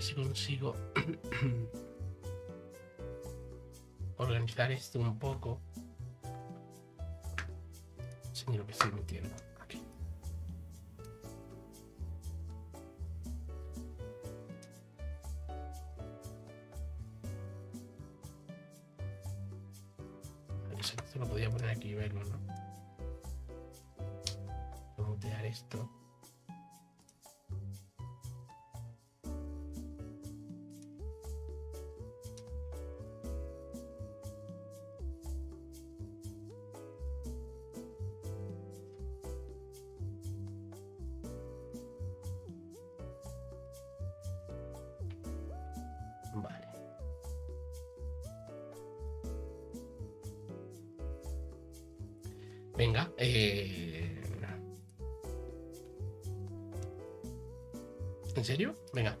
si consigo organizar esto un poco señor, que estoy metiendo. serio? Venga.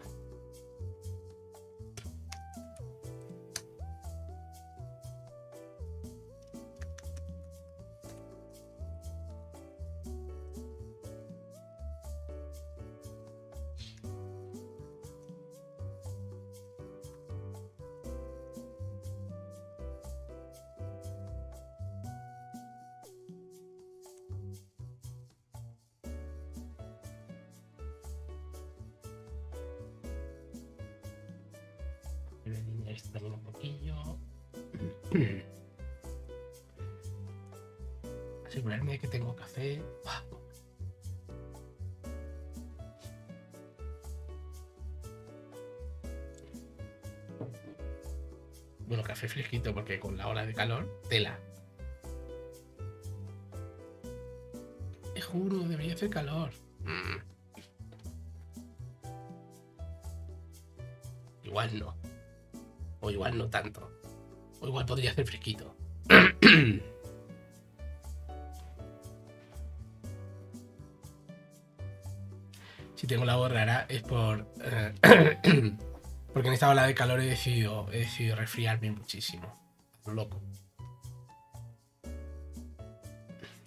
también un poquillo. Asegurarme de que tengo café. Bueno, café fresquito porque con la hora de calor, tela. Te juro, debería hacer calor. Mm. Igual no tanto. O igual podría hacer fresquito. si tengo la voz rara es por... Eh, porque en esta ola de calor he decidido, he decidido resfriarme muchísimo. Loco.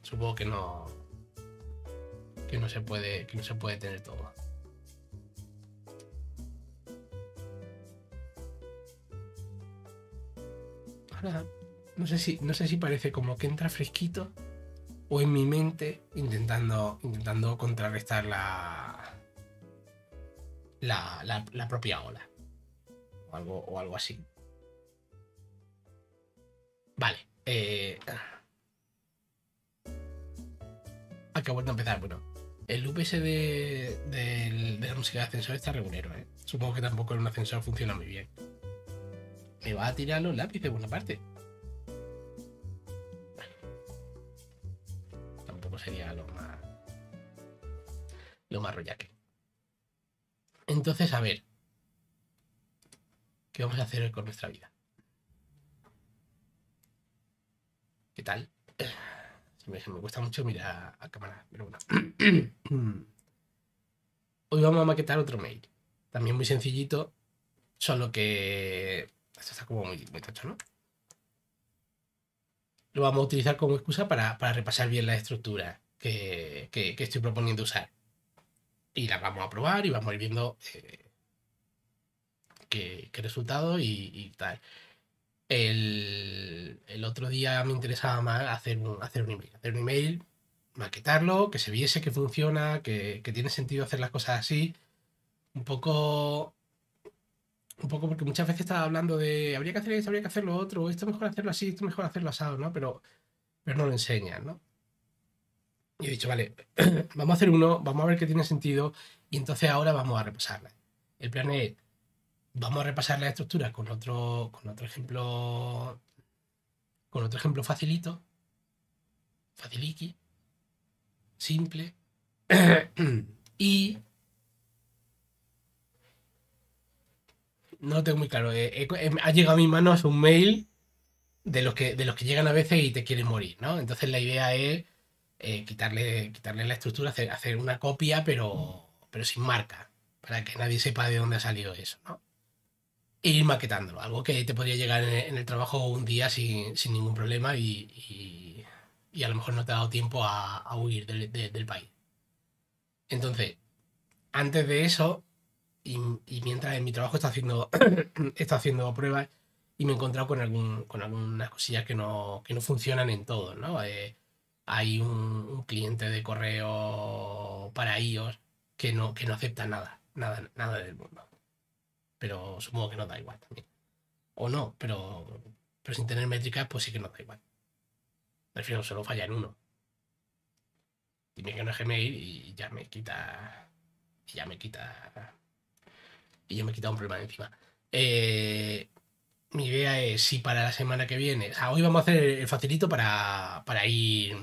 Supongo que no... Que no se puede, que no se puede tener todo. no sé si, no sé si parece como que entra fresquito o en mi mente intentando, intentando contrarrestar la, la, la, propia ola o algo, o algo así. Vale. Eh... Acabo de empezar. Bueno, el UPS de, la música de ascensor está regulero, eh. Supongo que tampoco en un ascensor funciona muy bien. Me va a tirar los lápices por una parte. Tampoco sería lo más. Lo más rollaque. Entonces, a ver. ¿Qué vamos a hacer con nuestra vida? ¿Qué tal? me, cuesta mucho mirar a cámara, Hoy vamos a maquetar otro mail. También muy sencillito, solo que esto está como muy, muy ¿no? Lo vamos a utilizar como excusa para, repasar bien la estructura que, estoy proponiendo usar. Y la vamos a probar y vamos a ir viendo eh, qué, qué, resultado y, tal. El, otro día me interesaba más hacer un, hacer un email. Hacer un email, maquetarlo, que se viese que funciona, que, que tiene sentido hacer las cosas así. Un poco un poco porque muchas veces estaba hablando de habría que hacer esto, habría que hacer lo otro, esto mejor hacerlo así, esto mejor hacerlo asado, ¿no? Pero, pero no lo enseñan, ¿no? Y he dicho, vale, vamos a hacer uno, vamos a ver qué tiene sentido y entonces ahora vamos a repasarla. El plan es, vamos a repasar las estructuras con otro, con otro ejemplo, con otro ejemplo facilito, faciliqui, simple, y No tengo muy claro. Eh, eh, eh, ha llegado a mis manos un mail de los, que, de los que llegan a veces y te quieren morir, ¿no? Entonces la idea es quitarle, quitarle la estructura, hacer, hacer una copia, pero, pero sin marca, para que nadie sepa de dónde ha salido eso, ¿no? E ir maquetándolo, algo que te podría llegar en, el trabajo un día sin, sin ningún problema y, a lo mejor no te ha dado tiempo a, a huir del, del país. Entonces, antes de eso, y, mientras en mi trabajo está haciendo, está haciendo pruebas y me he encontrado con, algún, con algunas cosillas que no, que no funcionan en todo, ¿no? Eh, hay un, cliente de correo para ellos que no, que no acepta nada, nada, nada del mundo. Pero supongo que no da igual también. O no, pero, pero sin tener métricas, pues sí que no da igual. Prefiero solo falla en uno. Dime que no es Gmail y ya me quita. Y ya me quita y yo me he quitado un problema encima. Eh, mi idea es si para la semana que viene, hoy vamos a hacer el facilito para, ir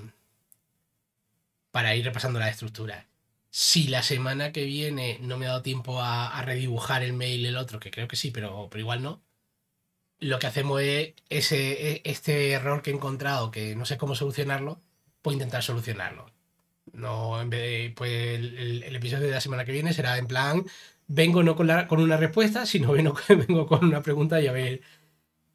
para ir repasando la estructura. Si la semana que viene no me ha dado tiempo a, redibujar el mail el otro, que creo que sí, pero, pero igual no, lo que hacemos es ese, e, este error que he encontrado, que no sé cómo solucionarlo, puedo intentar solucionarlo. No, en vez pues el episodio de la semana que viene será en plan vengo no con, una respuesta, sino vengo, vengo con una pregunta y a ver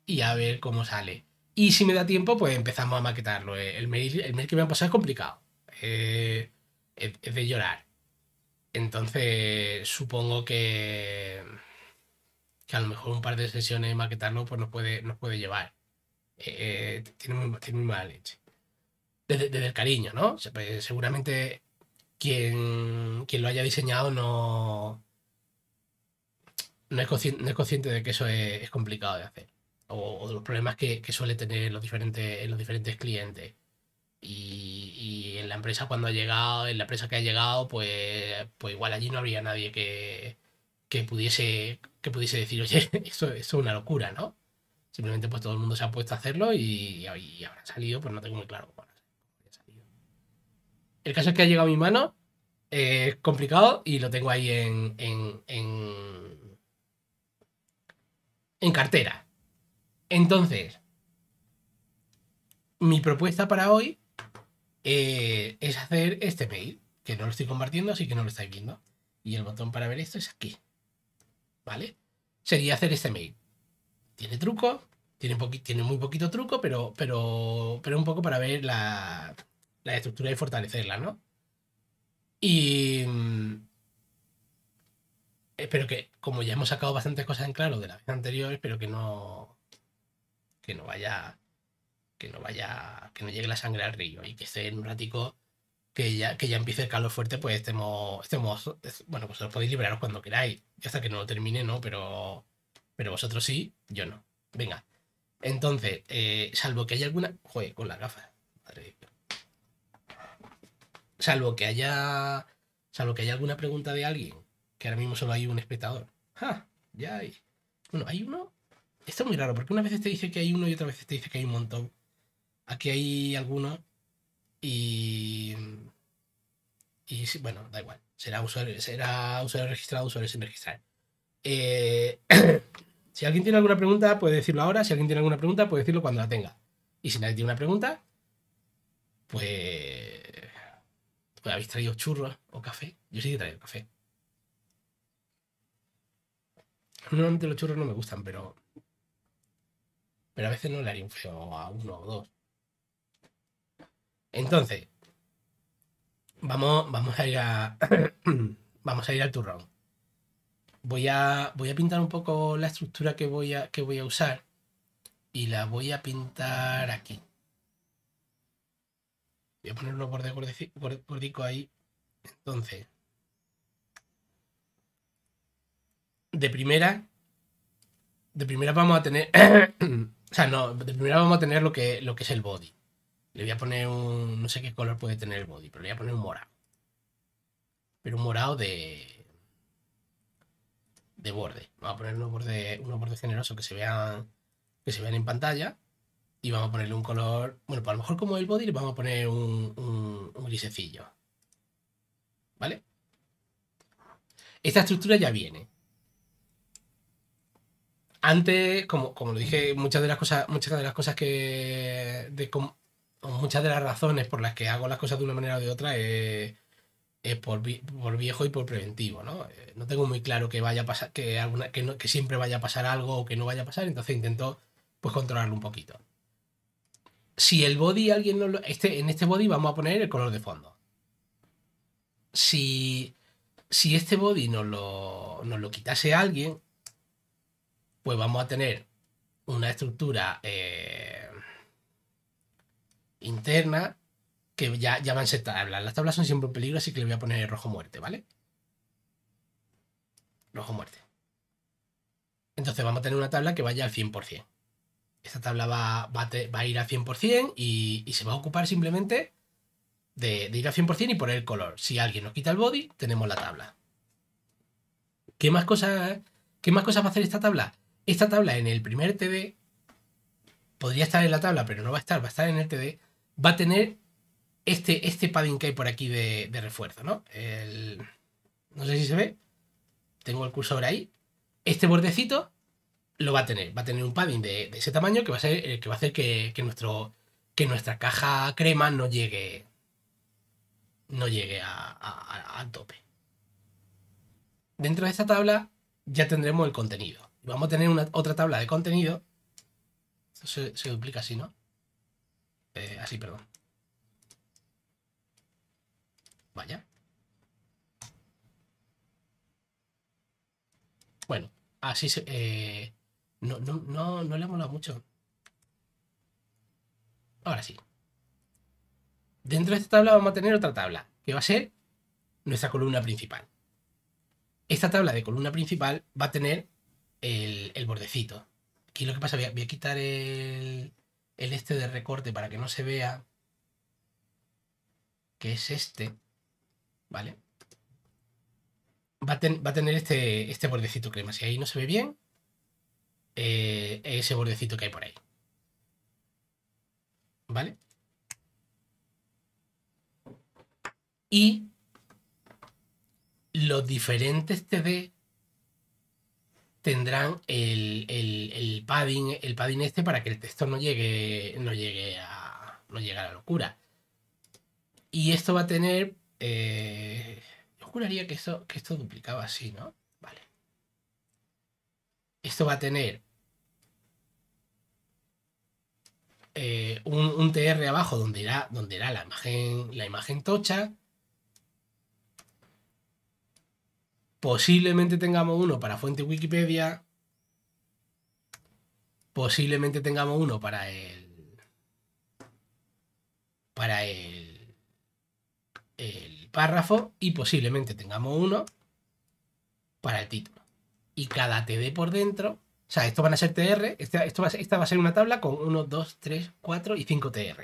y a ver cómo sale. Y si me da tiempo, pues empezamos a maquetarlo. Eh, el mail, que me han pasado es complicado. Eh, es, de llorar. Entonces, supongo que, a lo mejor un par de sesiones maquetarlo pues nos puede, nos puede llevar. Eh, tiene, muy, mala leche. Desde, el cariño, ¿no? Pues, seguramente quien lo haya diseñado no, no es consciente, de que eso es, complicado de hacer. O, de los problemas que, suele tener los diferentes, los diferentes clientes. Y, en la empresa cuando ha llegado, en la empresa que ha llegado, pues, pues igual allí no habría nadie que, que pudiese, que pudiese decir, oye, eso, es una locura, ¿no? Simplemente pues todo el mundo se ha puesto a hacerlo y, habrá salido, pues no tengo muy claro cómo salido. El caso es que ha llegado a mi mano, eh, es complicado y lo tengo ahí en en cartera. Entonces, mi propuesta para hoy eh, es hacer este mail, que no lo estoy compartiendo, así que no lo estáis viendo. Y el botón para ver esto es aquí. ¿Vale? Sería hacer este mail. Tiene truco, tiene, tiene muy poquito truco, pero, pero, pero un poco para ver la, la estructura y fortalecerla, ¿no? Y, Espero eh, que, como ya hemos sacado bastantes cosas en claro de la vez anterior, espero que no. Que no vaya. Que no vaya. Que no llegue la sangre al río y que esté en un ratico que ya, que ya empiece el calor fuerte, pues estemos. estemos bueno, vosotros podéis liberaros cuando queráis. Hasta que no lo termine, ¿no? Pero. Pero vosotros sí, yo no. Venga. Entonces, eh, salvo que haya alguna. Joder, con la gafa. Salvo que haya. Salvo que haya alguna pregunta de alguien ahora mismo solo hay un espectador. Ya hay. Bueno, hay uno. Está muy raro, porque una veces te dice que hay uno y otra vez te dice que hay un montón. Aquí hay algunos y. Y bueno, da igual. Será usuario, será registrado, usuario sin registrar. Eh, si alguien tiene alguna pregunta, puede decirlo ahora. Si alguien tiene alguna pregunta, puede decirlo cuando la tenga. Y si nadie tiene una pregunta, pues. Pues habéis traído churros o café. Yo sí que traigo café. Normalmente los churros no me gustan, pero. Pero a veces no le haría un feo a uno o dos. Entonces, vamos, vamos a ir a. vamos a ir al turrón. Voy a, voy a pintar un poco la estructura que voy, a, que voy a usar. Y la voy a pintar aquí. Voy a poner por bordes gordicos ahí. Entonces, de primera, de primera vamos a tener, o sea, no, de primera vamos a tener lo que, lo que es el body. Le voy a poner un, no sé qué color puede tener el body, pero le voy a poner un morado. Pero un morado de, de borde. Vamos a poner unos bordes, generosos que se vean, que se vean en pantalla y vamos a ponerle un color, bueno, pues a lo mejor como el body le vamos a poner un, un, un, grisecillo. ¿Vale? Esta estructura ya viene. Antes, como, como lo dije, muchas de las cosas, muchas de las cosas que. muchas de las razones por las que hago las cosas de una manera o de otra es, por, viejo y por preventivo, ¿no? Eh, no tengo muy claro que vaya a pasar, que alguna, que, que siempre vaya a pasar algo o que no vaya a pasar, entonces intento pues controlarlo un poquito. Si el body alguien no lo. Este, en este body vamos a poner el color de fondo. Si. Si este body lo, nos lo quitase alguien, pues vamos a tener una estructura eh, interna que ya, ya van a ser tablas. Las tablas son siempre un peligro, así que le voy a poner rojo muerte, ¿vale? Rojo muerte. Entonces vamos a tener una tabla que vaya al 100%. Esta tabla va, a ir al 100% y, y, se va a ocupar simplemente de, ir al 100% y poner el color. Si alguien nos quita el body, tenemos la tabla. ¿Qué más cosas, qué más cosas va a hacer esta tabla? esta tabla en el primer TD podría estar en la tabla, pero no va a estar, va a estar en el TD, va a tener este, este padding que hay por aquí de, refuerzo, ¿no? no sé si se ve, tengo el cursor ahí, este bordecito lo va a tener, va a tener un padding de, ese tamaño que va a ser eh, que hacer que, nuestra caja crema no llegue, no llegue a, al tope. Dentro de esta tabla ya tendremos el contenido vamos a tener una, otra tabla de contenido. se, duplica así, ¿no? Eh, así, perdón. Vaya. Bueno, así se... Eh, no, no, no, no le ha molado mucho. Ahora sí. Dentro de esta tabla vamos a tener otra tabla, que va a ser nuestra columna principal. Esta tabla de columna principal va a tener el, bordecito. Aquí lo que pasa, voy a, quitar el, este de recorte para que no se vea que es este, ¿vale? Va a, tener este, este bordecito crema. Si ahí no se ve bien, eh, ese bordecito que hay por ahí. ¿Vale? Y los diferentes TD tendrán el, padding, el padding este para que el texto no llegue, no llegue, a, no a la locura. Y esto va a tener... Eh, yo que esto, que esto duplicaba así, ¿no? Vale. Esto va a tener eh, un, TR abajo donde irá, donde irá la, imagen, la imagen tocha Posiblemente tengamos uno para fuente Wikipedia. Posiblemente tengamos uno para el. Para el. El párrafo. Y posiblemente tengamos uno para el título. Y cada TD por dentro. O sea, esto van a ser TR. Esta, esto va a ser, esta va a ser una tabla con 1, 2, 3, 4 y 5 TR.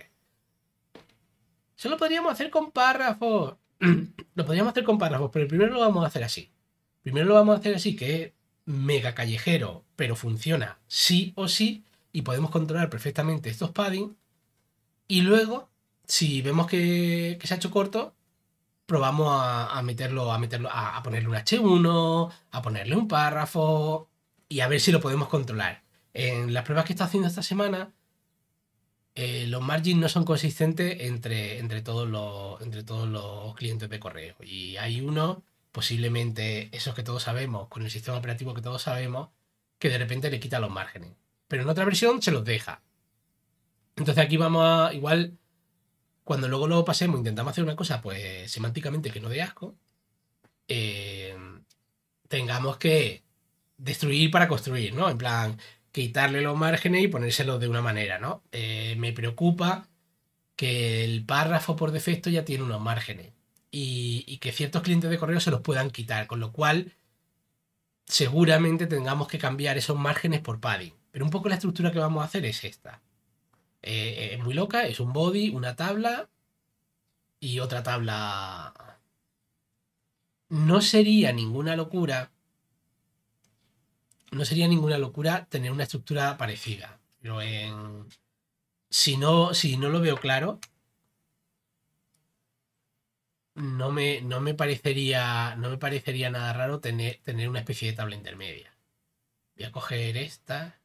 Solo podríamos hacer con párrafos. lo podríamos hacer con párrafos, pero primero lo vamos a hacer así. Primero lo vamos a hacer así, que es mega callejero, pero funciona sí o sí, y podemos controlar perfectamente estos padding. Y luego, si vemos que, se ha hecho corto, probamos a, meterlo, a meterlo, a, ponerle un H1, a ponerle un párrafo y a ver si lo podemos controlar. En las pruebas que está haciendo esta semana, eh, los margins no son consistentes entre, entre, todos los, entre todos los clientes de correo. Y hay uno posiblemente esos que todos sabemos, con el sistema operativo que todos sabemos, que de repente le quita los márgenes. Pero en otra versión se los deja. Entonces aquí vamos a, igual, cuando luego lo pasemos, intentamos hacer una cosa, pues semánticamente que no dé asco, eh, tengamos que destruir para construir, ¿no? En plan, quitarle los márgenes y ponérselos de una manera, ¿no? Eh, me preocupa que el párrafo por defecto ya tiene unos márgenes y, que ciertos clientes de correo se los puedan quitar, con lo cual seguramente tengamos que cambiar esos márgenes por padding. Pero un poco la estructura que vamos a hacer es esta. Eh, eh, es muy loca, es un body, una tabla y otra tabla. No sería ninguna locura. No sería ninguna locura tener una estructura parecida. Pero Si no, si no lo veo claro, no me, no me parecería, no me parecería nada raro tener, tener una especie de tabla intermedia. Voy a coger esta.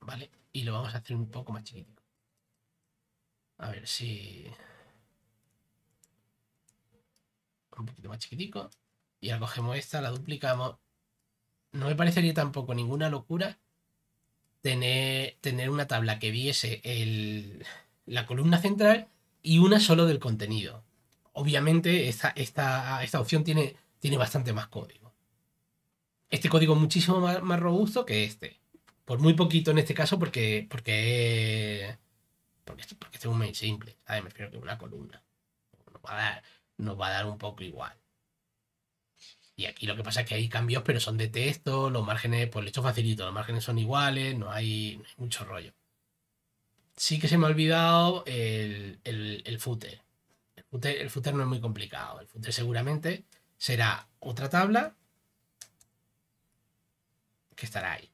Vale, y lo vamos a hacer un poco más chiquitico. A ver si... Un poquito más chiquitico. Y ahora cogemos esta, la duplicamos. No me parecería tampoco ninguna locura tener, tener una tabla que viese el la columna central y una solo del contenido. Obviamente esta, esta, esta opción tiene, tiene bastante más código. Este código es muchísimo más, robusto que este. Por muy poquito en este caso porque, porque, porque, porque este es un mail simple. Me refiero que una columna. Nos va, a dar, un poco igual. Y aquí lo que pasa es que hay cambios, pero son de texto, los márgenes, pues le hecho facilito, los márgenes son iguales, no hay mucho rollo sí que se me ha olvidado el, el footer. El, footer. el no es muy complicado. El footer seguramente será otra tabla que estará ahí.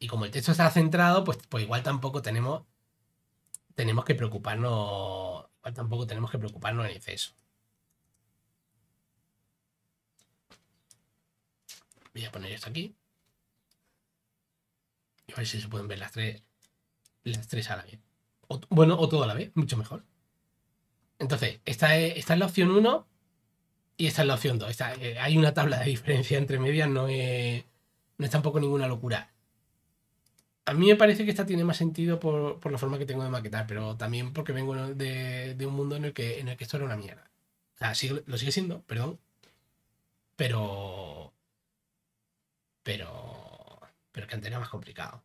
Y como el texto está centrado, pues, pues igual tampoco tenemos, tenemos que preocuparnos. Igual tampoco tenemos que preocuparnos en exceso. Voy a poner esto aquí a ver si se pueden ver las tres, las tres a la vez. bueno, o todo a la vez, mucho mejor. Entonces, esta es, esta es la opción 1 y esta es la opción 2. Eh, hay una tabla de diferencia entre medias, no es, no tampoco ninguna locura. A mí me parece que esta tiene más sentido por, la forma que tengo de maquetar, pero también porque vengo de, un mundo en el, que, en el que esto era una mierda. O sea, lo sigue siendo, perdón. Pero. Pero pero que antes era más complicado.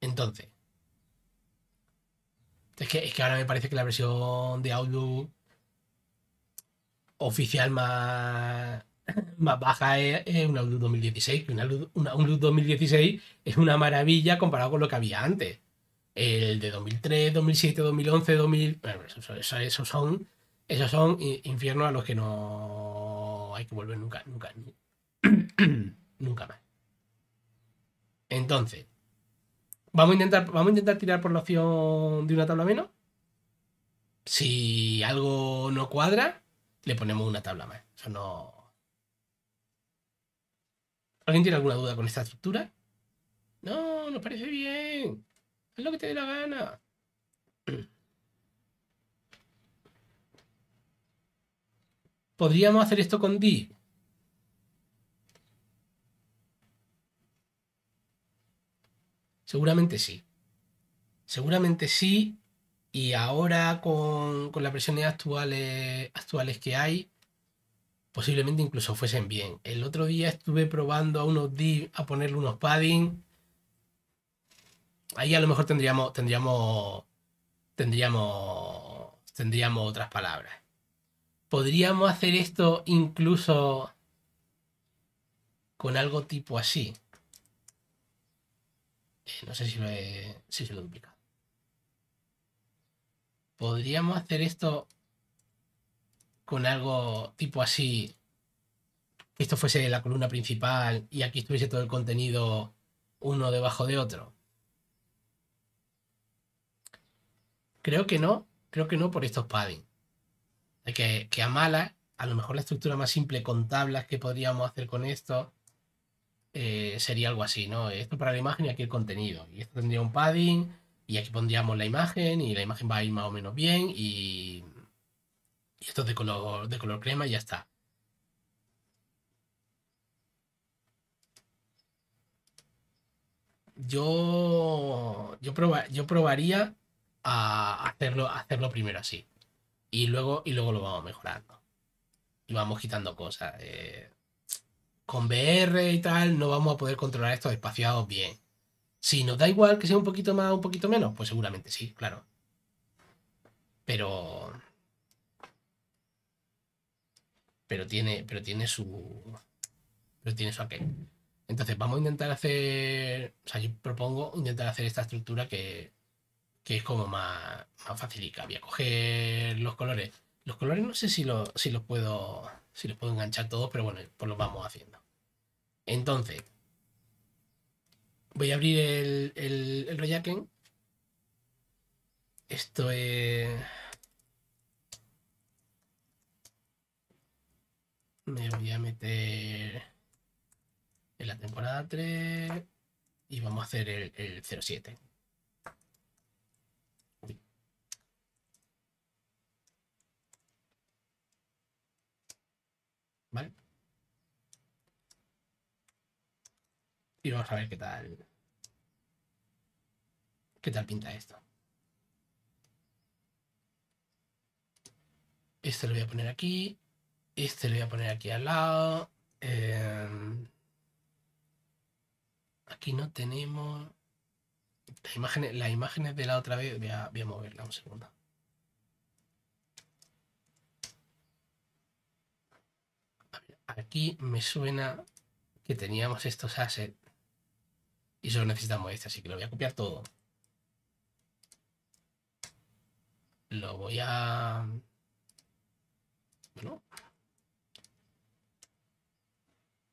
Entonces. Es que, ahora me parece que la versión de audio oficial más, más baja es, un Outlook 2016. un Outlook 2016 es una maravilla comparado con lo que había antes. El de 2003, 2007, 2011, 2000. Bueno, esos, son, esos son infiernos a los que no hay que volver nunca, nunca. nunca más. Entonces, vamos a intentar, vamos a intentar tirar por la opción de una tabla menos. Si algo no cuadra, le ponemos una tabla más. Eso no. ¿Alguien tiene alguna duda con esta estructura? No, nos parece bien. Haz lo que te dé la gana. Podríamos hacer esto con d Seguramente sí. Seguramente sí. Y ahora con, con las versiones actuales, actuales que hay, posiblemente incluso fuesen bien. El otro día estuve probando a unos a ponerle unos padding. Ahí a lo mejor tendríamos, tendríamos, tendríamos, tendríamos otras palabras. Podríamos hacer esto incluso con algo tipo así no sé si lo, he, si se Podríamos hacer esto con algo tipo así. Que esto fuese la columna principal y aquí estuviese todo el contenido uno debajo de otro. Creo que no, creo que no por estos padding. Que, que a mala, a lo mejor la estructura más simple con tablas que podríamos hacer con esto eh, sería algo así, ¿no? Esto para la imagen y aquí el contenido. Y esto tendría un padding y aquí pondríamos la imagen y la imagen va a ir más o menos bien y, y esto es de color, de color crema y ya está. Yo, yo, probaría a hacerlo, hacerlo primero así. Y luego, y luego lo vamos mejorando. Y vamos quitando cosas. Eh, con BR y tal no vamos a poder controlar estos espaciados bien. Si nos da igual que sea un poquito más, o un poquito menos, pues seguramente sí, claro. Pero. Pero tiene. Pero tiene su. Pero tiene su aquel. Entonces, vamos a intentar hacer. O sea, yo propongo intentar hacer esta estructura que. es como más, más y Voy coger los colores. Los colores no sé si, si los puedo. Si los puedo enganchar todos, pero bueno, pues los vamos haciendo. Entonces, voy a abrir el, el, el Esto es... Me voy a meter en la temporada 3 y vamos a hacer el, el 07. ¿Vale? Y vamos a ver qué tal. ¿Qué tal pinta esto? Este lo voy a poner aquí. Este lo voy a poner aquí al lado. Em, aquí no tenemos... Las imágenes, las imágenes de la otra vez... Voy a, moverla un segundo. aquí me suena que teníamos estos assets y solo necesitamos este, así que lo voy a copiar todo. Lo voy a... Bueno.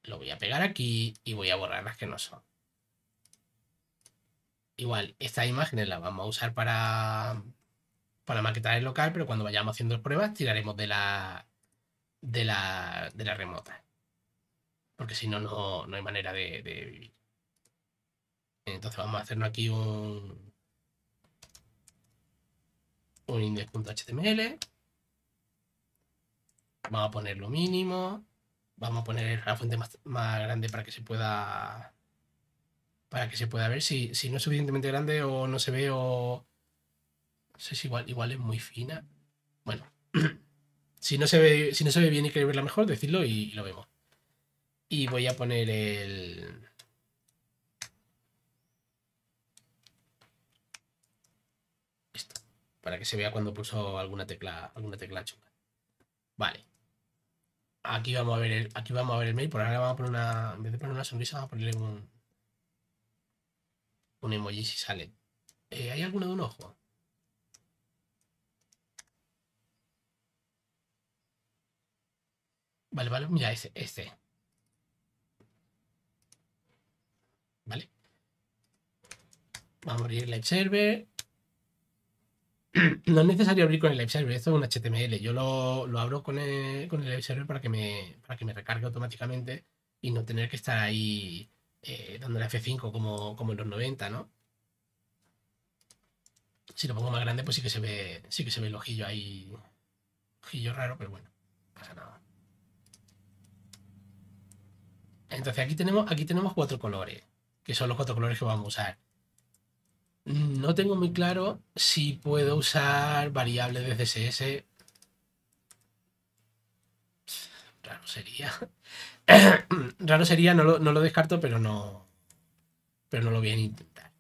Lo voy a pegar aquí y voy a borrar las que no son. Igual, estas imágenes las vamos a usar para, para maquetar el local, pero cuando vayamos haciendo pruebas tiraremos de la, de la, de la remota. Porque si no, no, hay manera de, de vivir. Entonces vamos a hacernos aquí un, un index.html. Vamos a poner lo mínimo. Vamos a poner la fuente más, grande para que se pueda para que se pueda ver si, no es suficientemente grande o no se ve o... No sé si igual, igual es muy fina. Bueno, si, no se ve, si no se ve bien y queréis verla mejor, decidlo y lo vemos. Y voy a poner el... Para que se vea cuando pulso alguna tecla, alguna tecla chunga. Vale. Aquí vamos a ver el, aquí vamos a ver el mail. Por ahora vamos a poner una. En vez de poner una sonrisa, vamos a ponerle un. Un emoji si sale. Eh, ¿Hay alguno de un ojo? Vale, vale, mira, este, este. ¿Vale? Vamos a abrir el server no es necesario abrir con el Live Server, esto es un HTML. Yo lo, lo abro con el, con el, Live Server para que, me, para que me recargue automáticamente y no tener que estar ahí dando eh, dándole F5 como, como en los 90, ¿no? Si lo pongo más grande, pues sí que se ve, sí que se ve el ojillo ahí. Ojillo raro, pero bueno, pasa nada. Entonces aquí tenemos, aquí tenemos cuatro colores, que son los cuatro colores que vamos a usar. No tengo muy claro si puedo usar variables de CSS. Raro sería. Raro sería, no lo, no lo, descarto, pero no. Pero no lo voy a intentar.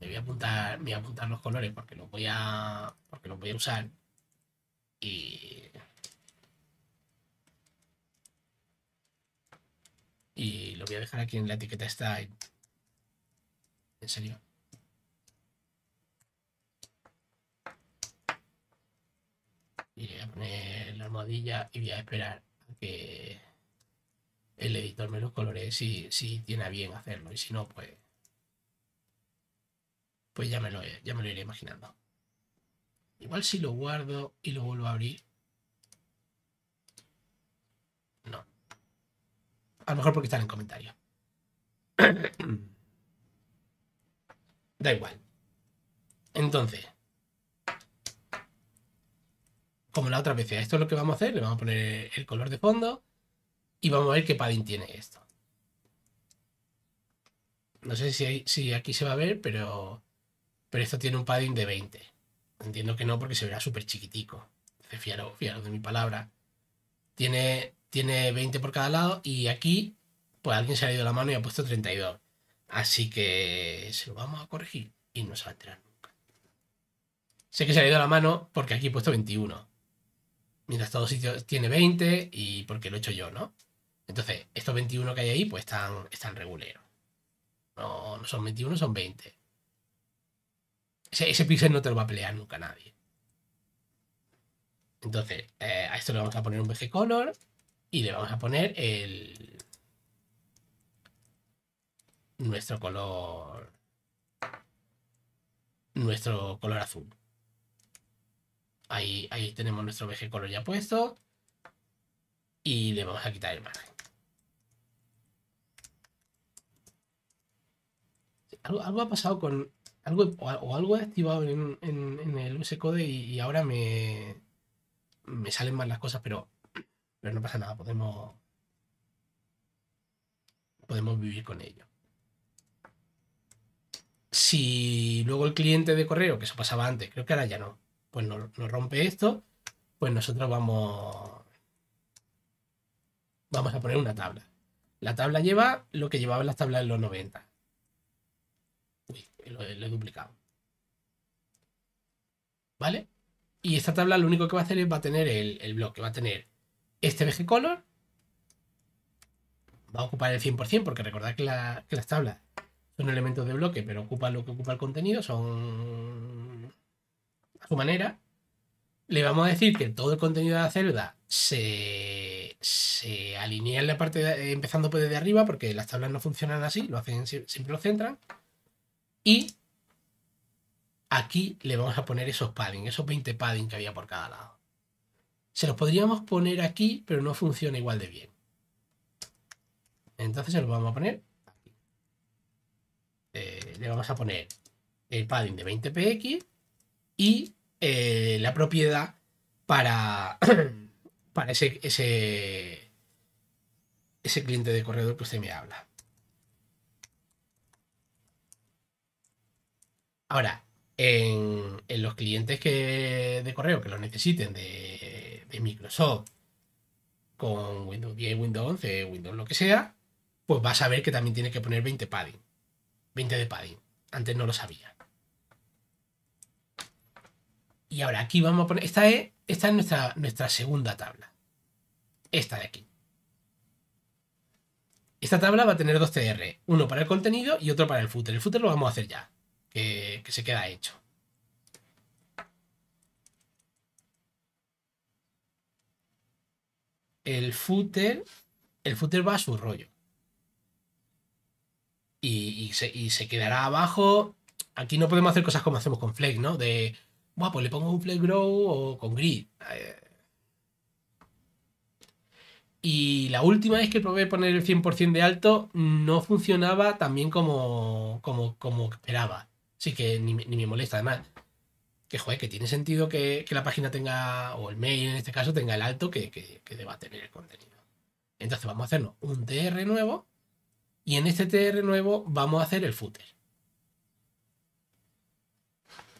Me voy a apuntar, voy a apuntar los colores porque los voy a. Porque los voy a usar. Y. Y lo voy a dejar aquí en la etiqueta style. En serio. Y voy a poner la almohadilla y voy a esperar que el editor me los coloree si, si tiene a bien hacerlo. Y si no, pues, pues ya, me lo, ya me lo iré imaginando. Igual si lo guardo y lo vuelvo a abrir. No. A lo mejor porque están en comentarios. da igual. Entonces, como la otra vez, esto es lo que vamos a hacer, le vamos a poner el color de fondo y vamos a ver qué padding tiene esto. No sé si, si aquí se va a ver, pero, pero esto tiene un padding de 20. Entiendo que no porque se verá súper chiquitico. Fíjalo, fiaros, de mi palabra. Tiene, tiene 20 por cada lado y aquí pues alguien se ha ido la mano y ha puesto 32. Así que se lo vamos a corregir y no se va a enterar nunca. Sé que se ha ido la mano porque aquí he puesto 21 mientras todo sitio tiene 20 y porque lo he hecho yo, ¿no? Entonces, estos 21 que hay ahí, pues están, están reguleros. No, no son 21, son 20. Ese, ese no te lo va a pelear nunca nadie. Entonces, eh, a esto le vamos a poner un VG color y le vamos a poner el nuestro color nuestro color azul. Ahí, tenemos nuestro VG color ya puesto. Y le vamos a quitar el margen. Algo, ha pasado con... Algo, o, algo he activado en, el VS-Code y, ahora me, me salen mal las cosas, pero, pero no pasa nada. Podemos, podemos vivir con ello si luego el cliente de correo, que eso pasaba antes, creo que ahora ya no, pues nos, rompe esto, pues nosotros vamos, vamos a poner una tabla. La tabla lleva lo que llevaban las tablas en los 90. Uy, lo, he duplicado. ¿Vale? Y esta tabla lo único que va a hacer es va a tener el, bloque, va a tener este VG color, va a ocupar el 100%, porque recordad que, que, las tablas son elementos de bloque, pero ocupan lo que ocupa el contenido, son manera. Le vamos a decir que todo el contenido de la celda se, se alinea en la parte empezando por de arriba, porque las tablas no funcionan así, lo hacen siempre lo centran. Y aquí le vamos a poner esos padding, esos 20 padding que había por cada lado. Se los podríamos poner aquí, pero no funciona igual de bien. Entonces se los vamos a poner aquí. Eh, le vamos a poner el padding de 20px y eh, la propiedad para, para ese, ese, cliente de corredor que usted me habla. Ahora, en, los clientes que, de correo que lo necesiten de, de, Microsoft con Windows 10, Windows 11, Windows lo que sea, pues vas a ver que también tiene que poner 20 padding. 20 de padding. Antes no lo sabía. Y ahora aquí vamos a poner, esta es, esta es nuestra, nuestra segunda tabla. Esta de aquí. Esta tabla va a tener dos TR, uno para el contenido y otro para el footer. El footer lo vamos a hacer ya, que, se queda hecho. El footer, el footer va a su rollo. Y, se, y se quedará abajo. Aquí no podemos hacer cosas como hacemos con Flake, ¿no? De bueno, pues le pongo un Play Grow o con Grid. Y la última vez que probé poner el 100% de alto, no funcionaba tan bien como, como, esperaba. Así que ni, me molesta, además. Que joder, que tiene sentido que, la página tenga, o el mail en este caso, tenga el alto que, que, deba tener el contenido. Entonces vamos a hacernos un TR nuevo y en este TR nuevo vamos a hacer el footer.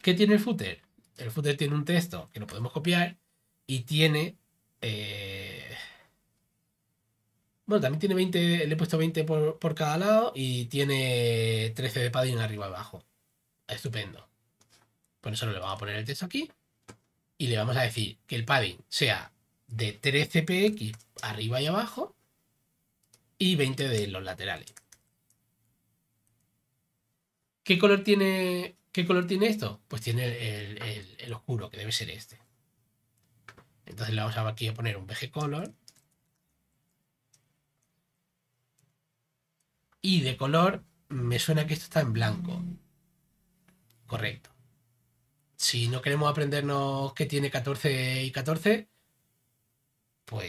¿Qué tiene el footer? el footer tiene un texto que lo podemos copiar y tiene... Eh, bueno, también tiene 20, le he puesto 20 por, por cada lado y tiene 13 de padding arriba y abajo. Estupendo. Por eso le vamos a poner el texto aquí y le vamos a decir que el padding sea de 13 px arriba y abajo y 20 de los laterales. ¿Qué color tiene ¿Qué color tiene esto? Pues tiene el, oscuro, que debe ser este. Entonces le vamos aquí a poner un BG color. Y de color, me suena que esto está en blanco. Correcto. Si no queremos aprendernos que tiene 14 y 14, pues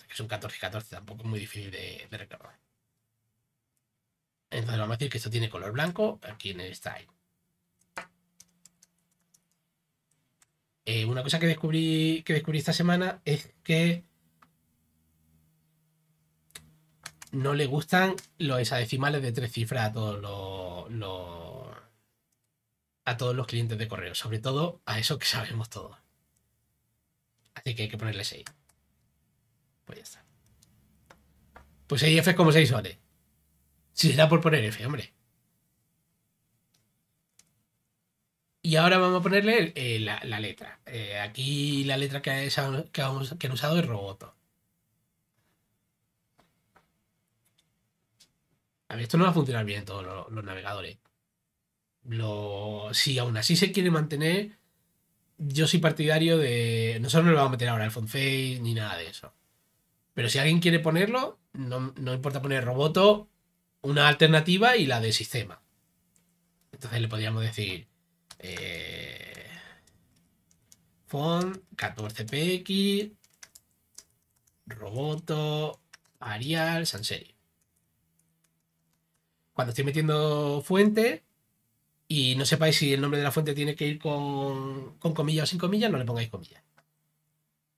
es que son 14 y 14, tampoco es muy difícil de, de reclamar. Entonces vamos a decir que esto tiene color blanco aquí en el style. Eh, una cosa que descubrí, que descubrí esta semana es que no le gustan los decimales de tres cifras a todos los, a todos los clientes de correo, sobre todo a eso que sabemos todos. Así que hay que ponerle 6. Pues ya está. Pues 6F es como 6 soles. Si será por poner F, hombre. Y ahora vamos a ponerle eh, la, letra. Eh, aquí la letra que, que, han usado es roboto. A ver, esto no va a funcionar bien en todos los, navegadores. Lo, si aún así se quiere mantener, yo soy partidario de. Nosotros no le vamos a meter ahora el font face ni nada de eso. Pero si alguien quiere ponerlo, no, no importa poner roboto, una alternativa y la de sistema. Entonces le podríamos decir eh, font 14px, roboto, Arial, Sanseri. Cuando estoy metiendo fuente y no sepáis si el nombre de la fuente tiene que ir con, comillas o sin comillas, no le pongáis comillas.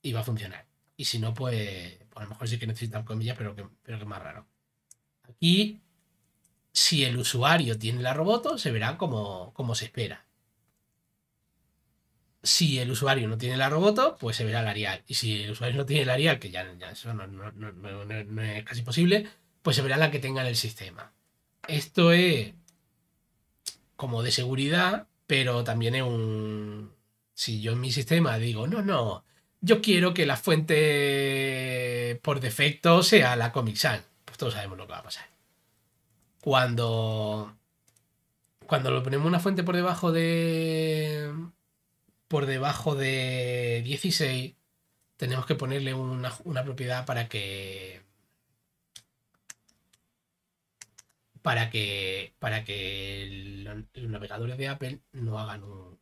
Y va a funcionar. Y si no, pues, pues a lo mejor sí que necesitan comillas, pero que, que es más raro. Aquí, si el usuario tiene la roboto, se verá como se espera si el usuario no tiene la roboto, pues se verá el Arial. Y si el usuario no tiene el Arial, que ya, eso no, es casi posible, pues se verá la que tenga en el sistema. Esto es como de seguridad, pero también es un... Si yo en mi sistema digo, no, no, yo quiero que la fuente por defecto sea la Comic pues todos sabemos lo que va a pasar. Cuando... Cuando lo ponemos una fuente por debajo de por debajo de 16, tenemos que ponerle una, propiedad para que para que para que los navegadores de Apple no hagan un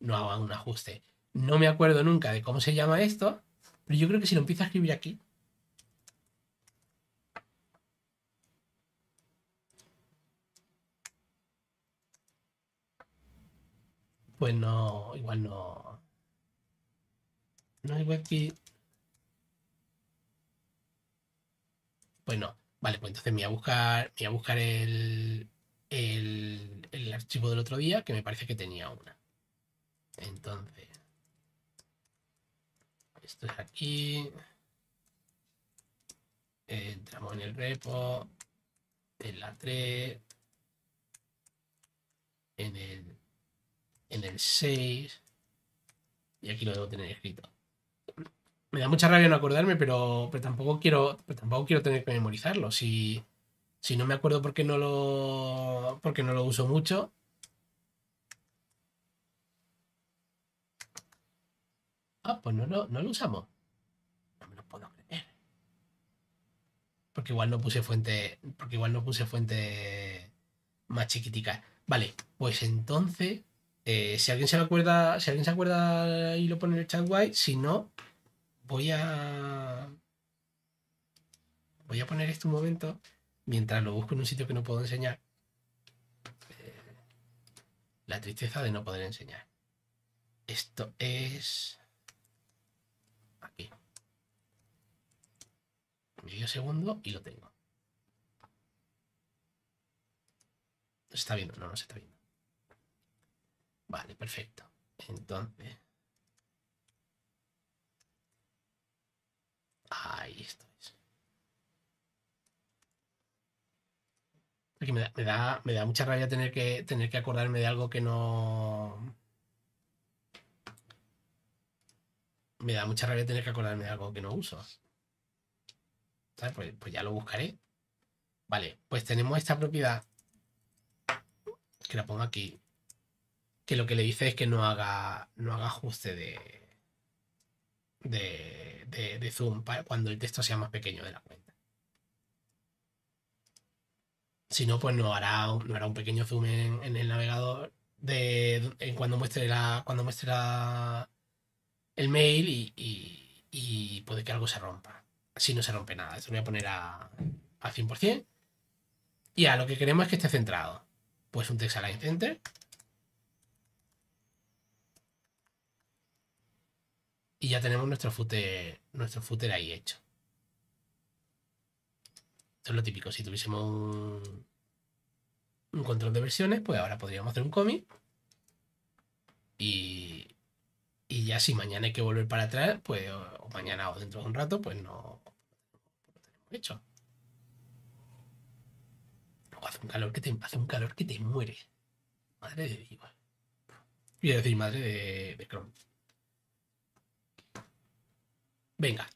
no hagan un ajuste. No me acuerdo nunca de cómo se llama esto, pero yo creo que si lo empiezo a escribir aquí pues no, igual no. No, hay que... Pues no. Vale, pues entonces me voy a buscar, me voy a buscar el, el, el archivo del otro día, que me parece que tenía una. Entonces, esto es aquí. Entramos en el repo, en la 3, en el en el 6. Y aquí lo debo tener escrito. Me da mucha rabia no acordarme, pero, pero tampoco, quiero, pero tampoco quiero tener que memorizarlo. Si, si no me acuerdo porque no lo, porque no lo uso mucho, Ah, pues no, no, no lo, usamos. No me lo puedo creer. Porque igual no puse fuente. Porque igual no puse fuente más chiquitica. Vale, pues entonces. Eh, si alguien se acuerda, si alguien se acuerda y lo pone en el chat guay, si no, voy a. Voy a poner esto un momento mientras lo busco en un sitio que no puedo enseñar. Eh, la tristeza de no poder enseñar. Esto es. Aquí. Medio segundo y lo tengo. está viendo? No, no se está viendo. Vale, perfecto. Entonces... Ahí estoy. aquí me da, me da, mucha rabia tener que, tener que acordarme de algo que no... Me da mucha rabia tener que acordarme de algo que no uso. ¿Sabes? pues, pues ya lo buscaré. Vale, pues tenemos esta propiedad que la pongo aquí que lo que le dice es que no haga, no haga ajuste de, de, zoom cuando el texto sea más pequeño de la cuenta. Si no, pues no hará, no un pequeño zoom en, el navegador de, en cuando muestre la, cuando muestre la, el mail y, puede que algo se rompa. Si no se rompe nada, Se lo voy a poner a, 100%. Y a lo que queremos es que esté centrado. Pues un text align center Y ya tenemos nuestro footer, nuestro footer ahí hecho. Esto es lo típico. Si tuviésemos un, control de versiones, pues ahora podríamos hacer un cómic. Y, ya si mañana hay que volver para atrás, pues o mañana o dentro de un rato, pues no lo tenemos hecho. hace un calor que te, hace un calor que te muere. Madre de Dios. Quiero decir, madre de Chrome. Venga,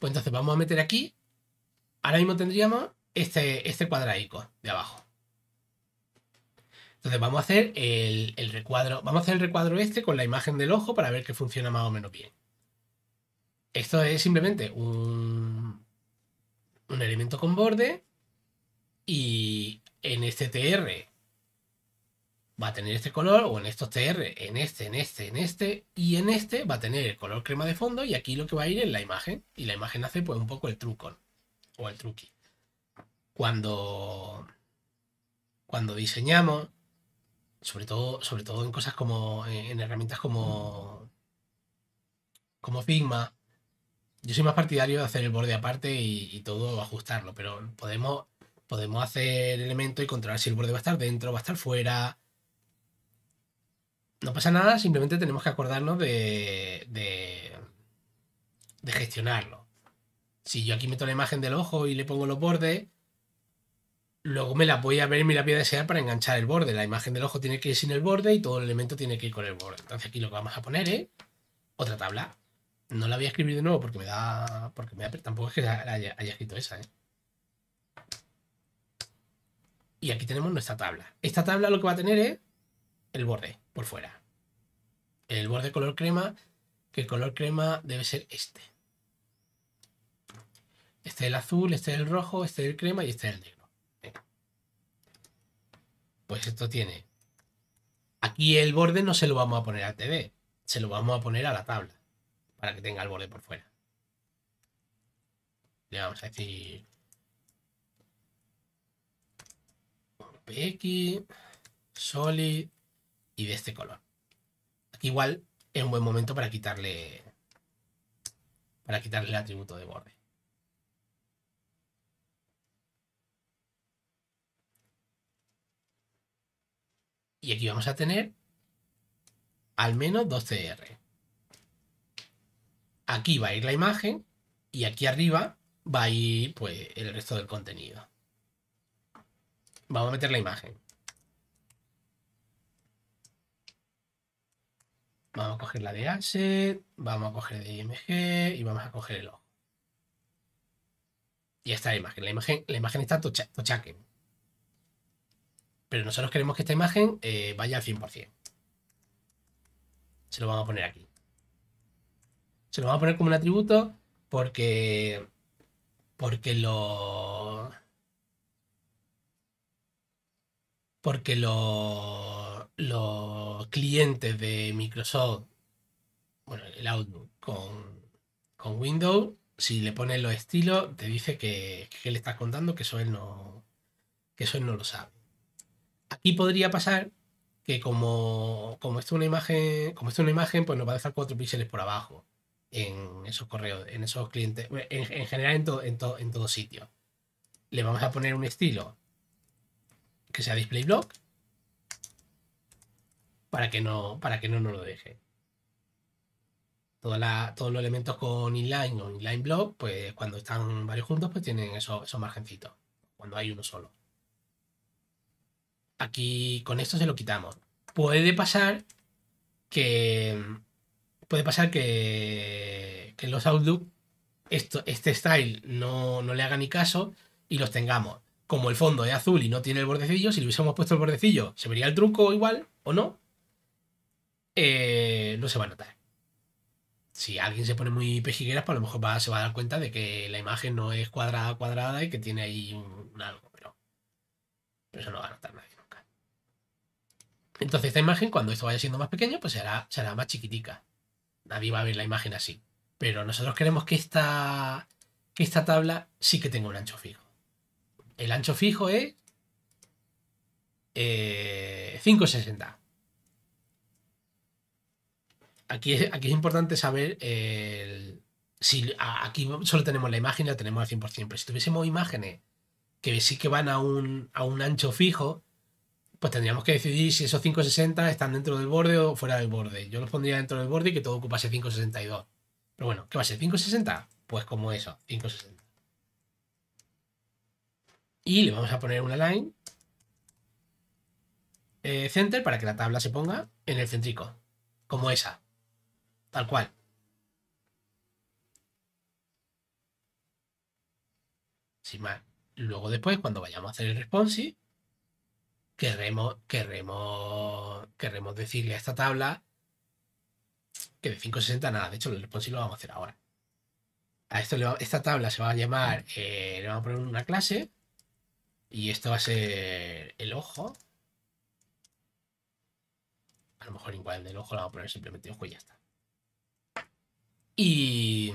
pues entonces vamos a meter aquí. Ahora mismo tendríamos este, este cuadradico de abajo. Entonces vamos a hacer el, el, recuadro. Vamos a hacer el recuadro este con la imagen del ojo para ver que funciona más o menos bien. Esto es simplemente un, un elemento con borde. Y en este TR va a tener este color, o en estos este TR, en este, en este, en este, y en este va a tener el color crema de fondo, y aquí lo que va a ir es la imagen, y la imagen hace pues un poco el truco, o el truqui. Cuando, cuando diseñamos, sobre todo, sobre todo en cosas como, en herramientas como, como Figma, yo soy más partidario de hacer el borde aparte y, todo ajustarlo, pero podemos, podemos hacer elementos y controlar si el borde va a estar dentro, va a estar fuera, no pasa nada, simplemente tenemos que acordarnos de, de, gestionarlo. Si yo aquí meto la imagen del ojo y le pongo los bordes, luego me la voy a ver y me la voy a desear para enganchar el borde. La imagen del ojo tiene que ir sin el borde y todo el elemento tiene que ir con el borde. Entonces aquí lo que vamos a poner es otra tabla. No la voy a escribir de nuevo porque me da. Porque me da. Tampoco es que haya, escrito esa, ¿eh? Y aquí tenemos nuestra tabla. Esta tabla lo que va a tener es el borde por fuera. El borde color crema, que color crema debe ser este. Este es el azul, este es el rojo, este es el crema y este es el negro. Pues esto tiene... Aquí el borde no se lo vamos a poner al TV, se lo vamos a poner a la tabla, para que tenga el borde por fuera. Le vamos a decir... PX, Solid, y de este color. igual es un buen momento para quitarle para quitarle el atributo de borde. Y aquí vamos a tener al menos 12 r. Aquí va a ir la imagen y aquí arriba va a ir pues, el resto del contenido. Vamos a meter la imagen. Vamos a coger la de Asset, vamos a coger de IMG y vamos a coger el ojo. Y esta imagen. La imagen, la imagen está tocha, tochaque. Pero nosotros queremos que esta imagen eh, vaya al 100%. Se lo vamos a poner aquí. Se lo vamos a poner como un atributo porque... Porque lo... Porque lo los clientes de Microsoft, bueno, el Outlook con, Windows, si le pones los estilos, te dice que, qué le estás contando, que eso él no, que eso no lo sabe. Aquí podría pasar que como, como esto es una imagen, como esto una imagen, pues nos va a dejar cuatro píxeles por abajo en esos correos, en esos clientes, en, general en, en, en todo sitio. Le vamos a poner un estilo que sea display block para que no, para que no nos lo deje. todos los elementos con inline o inline block, pues cuando están varios juntos, pues tienen esos, esos margencitos, cuando hay uno solo. Aquí con esto se lo quitamos. Puede pasar que puede pasar que, que los Outlook esto, este style no, no, le haga ni caso y los tengamos. Como el fondo es azul y no tiene el bordecillo, si le hubiésemos puesto el bordecillo, se vería el truco igual o no, eh, no se va a notar. Si alguien se pone muy pejigueras, pues a lo mejor se va a dar cuenta de que la imagen no es cuadrada, cuadrada y que tiene ahí un, algo, pero, eso no va a notar nadie nunca. Entonces esta imagen, cuando esto vaya siendo más pequeño, pues será, será más chiquitica. Nadie va a ver la imagen así. Pero nosotros queremos que esta, esta tabla sí que tenga un ancho fijo. El ancho fijo es 560. Eh, Aquí, es importante saber si aquí solo tenemos la imagen y la tenemos al 100%, pero si tuviésemos imágenes que sí que van a un, ancho fijo, pues tendríamos que decidir si esos 560 están dentro del borde o fuera del borde. Yo los pondría dentro del borde y que todo ocupase 562. Pero bueno, ¿qué va a ser? ¿560? Pues como eso, 560. Y le vamos a poner una line eh, center para que la tabla se ponga en el céntrico, como esa. Tal cual. Sin más. Luego después, cuando vayamos a hacer el responsive, querremos, decirle a esta tabla que de 560 nada. De hecho, el responsive lo vamos a hacer ahora. A esto esta tabla se va a llamar, mm. eh, le vamos a poner una clase y esto va a ser el ojo. A lo mejor igual del ojo le vamos a poner simplemente ojo y ya está. Y,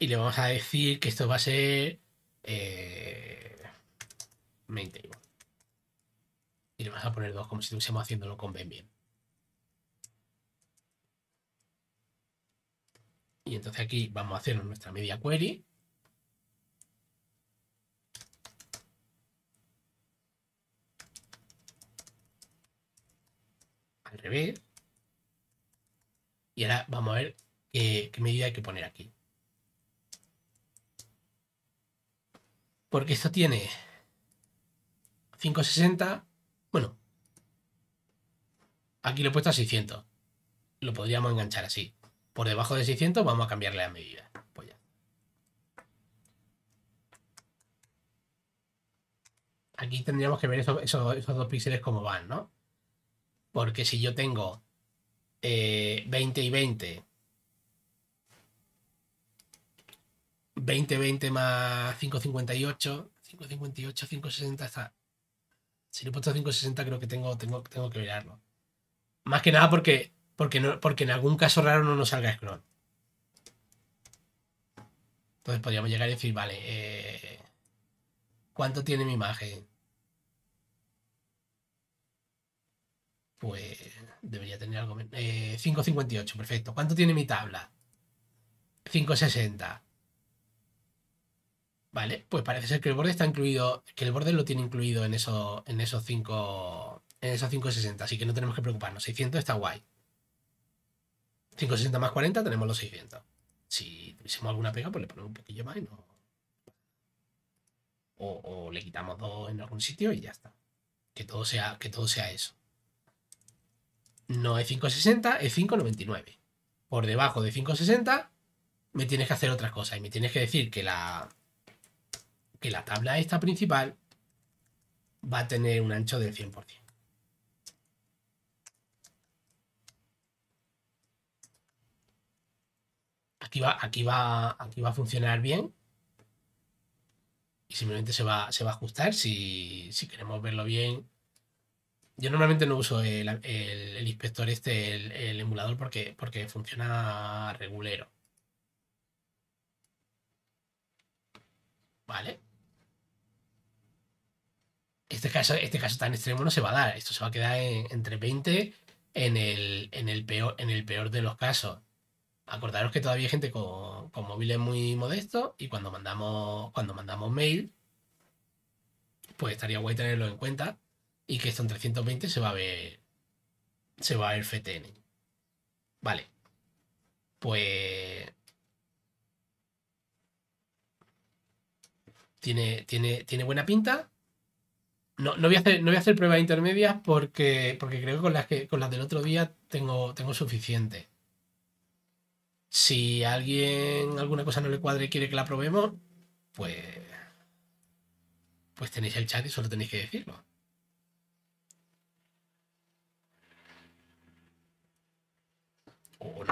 le vamos a decir que esto va a ser eh, main table. Y le vamos a poner dos como si estuviésemos haciéndolo con Ben bien. Y entonces aquí vamos a hacer nuestra media query. Al revés. Y ahora vamos a ver qué, medida hay que poner aquí. Porque esto tiene 560, bueno, aquí lo he puesto a 600. Lo podríamos enganchar así. Por debajo de 600 vamos a cambiarle la medida. Pues Aquí tendríamos que ver esos, dos píxeles cómo van, ¿no? Porque si yo tengo 20 eh, y 20 20-20 más 5.58, 5.58, 5.60 está... Si le he puesto 5.60 creo que tengo, tengo, tengo que mirarlo. Más que nada porque, porque, no, porque en algún caso raro no nos salga scroll. Entonces podríamos llegar y decir, vale, eh, ¿cuánto tiene mi imagen? Pues debería tener algo menos. Eh, 5.58, perfecto. ¿Cuánto tiene mi tabla? 5.60. Vale, pues parece ser que el borde está incluido, que el borde lo tiene incluido en, eso, en esos 5 en esos 560, así que no tenemos que preocuparnos. 600 está guay. 560 más 40 tenemos los 600. Si tuviésemos alguna pega, pues le ponemos un poquillo más y no... O, le quitamos dos en algún sitio y ya está. Que todo sea, que todo sea eso. No es 560, es 599. Por debajo de 560 me tienes que hacer otras cosas y me tienes que decir que la que la tabla esta principal va a tener un ancho del 100%. Aquí va, aquí va, aquí va a funcionar bien. Y simplemente se va, se va a ajustar si, si queremos verlo bien. Yo normalmente no uso el, el, inspector este, el, el, emulador, porque, porque funciona regulero. Vale este caso, este caso tan extremo no se va a dar. Esto se va a quedar entre 20 en el, peor, de los casos. Acordaros que todavía hay gente con, móviles muy modestos y cuando mandamos, cuando mandamos mail, pues estaría guay tenerlo en cuenta y que esto en 320 se va a ver, se va a ver FTN. Vale. Pues Tiene, tiene, tiene, buena pinta. No, voy a hacer, no voy a hacer pruebas intermedias porque, porque creo que con las, que, con las del otro día tengo, tengo suficiente. Si alguien alguna cosa no le cuadre y quiere que la probemos, pues. Pues tenéis el chat y solo tenéis que decirlo. O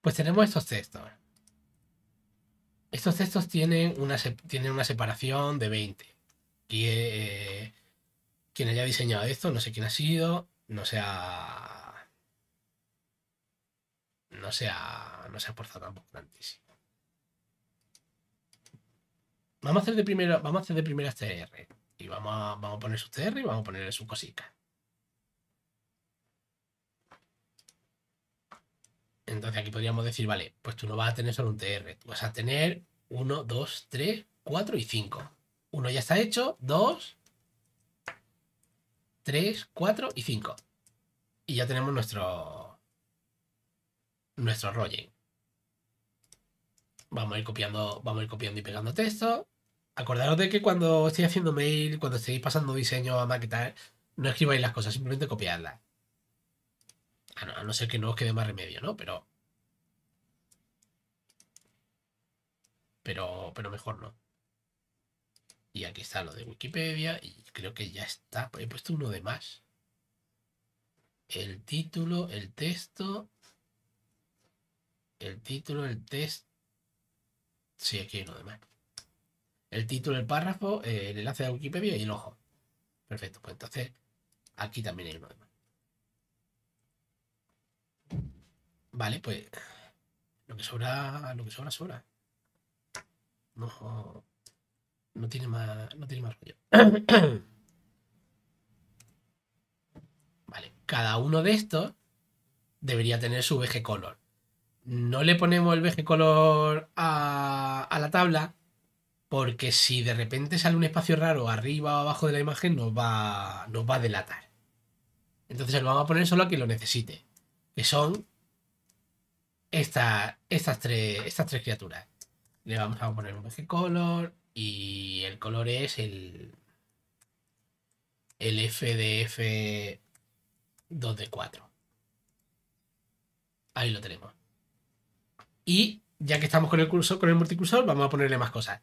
Pues tenemos estos textos. Estos textos tienen una, tienen una separación de 20. Eh, quien haya diseñado esto, no sé quién ha sido, no sea. No sea. No se ha forzado tantísimo. Vamos a hacer de primero. Vamos a hacer de primeras este TR. Y vamos a, vamos a poner su TR y vamos a ponerle su cosica. Entonces aquí podríamos decir, vale, pues tú no vas a tener solo un TR, tú vas a tener 1, 2, 3, 4 y 5. Uno ya está hecho, 2, 3, 4 y 5. Y ya tenemos nuestro, nuestro rolling. Vamos a ir copiando, vamos a ir copiando y pegando texto. Acordaros de que cuando estéis haciendo mail, cuando estéis pasando diseño a maquetar, no escribáis las cosas, simplemente copiadlas. A no ser que no os quede más remedio, ¿no? Pero. Pero, pero mejor no. Y aquí está lo de Wikipedia. Y creo que ya está. He puesto uno de más. El título, el texto. El título, el texto. Sí, aquí hay uno de más. El título, el párrafo, eh, el enlace a Wikipedia y el ojo. Perfecto, pues entonces aquí también hay uno de más. Vale, pues lo que sobra, lo que sobra, sobra. No, no tiene más, no tiene más rollo. vale, cada uno de estos debería tener su VG color. No le ponemos el VG color a, la tabla porque si de repente sale un espacio raro arriba o abajo de la imagen nos va, nos va a delatar. Entonces lo vamos a poner solo a quien lo necesite que son esta, estas, tres, estas tres criaturas. Le vamos a poner un multicolor. color y el color es el, el FDF 2 d 4. Ahí lo tenemos. Y ya que estamos con el cursor, con el multicursor, vamos a ponerle más cosas.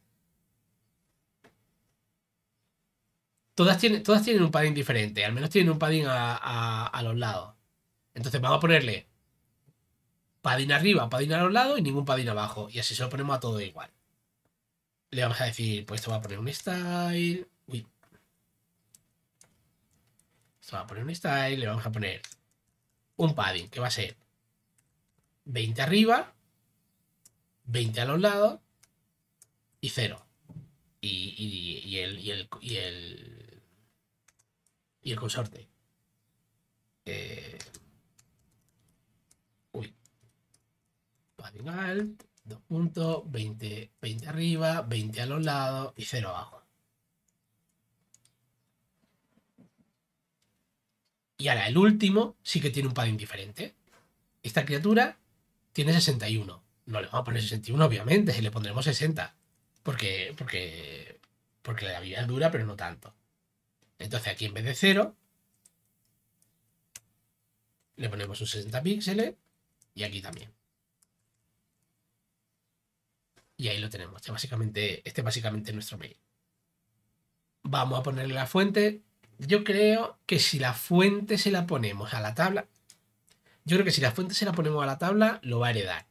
Todas tienen, todas tienen un padding diferente, al menos tienen un padding a los lados. Entonces vamos a ponerle padding arriba, padding a los lados y ningún padding abajo. Y así se lo ponemos a todo igual. Le vamos a decir, pues esto va a poner un style. Uy. Esto va a poner un style. Le vamos a poner un padding que va a ser 20 arriba, 20 a los lados y 0. Y, el, y, el, y el y el consorte. Eh, final, puntos, 20, 20 arriba, 20 a los lados y 0 abajo. Y ahora el último sí que tiene un padding diferente. Esta criatura tiene 61. No le vamos a poner 61, obviamente, si le pondremos 60. Porque, porque, porque la vida es dura, pero no tanto. Entonces aquí en vez de 0, le ponemos un 60 píxeles y aquí también. Y ahí lo tenemos. Este, básicamente, este básicamente nuestro mail. Vamos a ponerle la fuente. Yo creo que si la fuente se la ponemos a la tabla, yo creo que si la fuente se la ponemos a la tabla, lo va a heredar.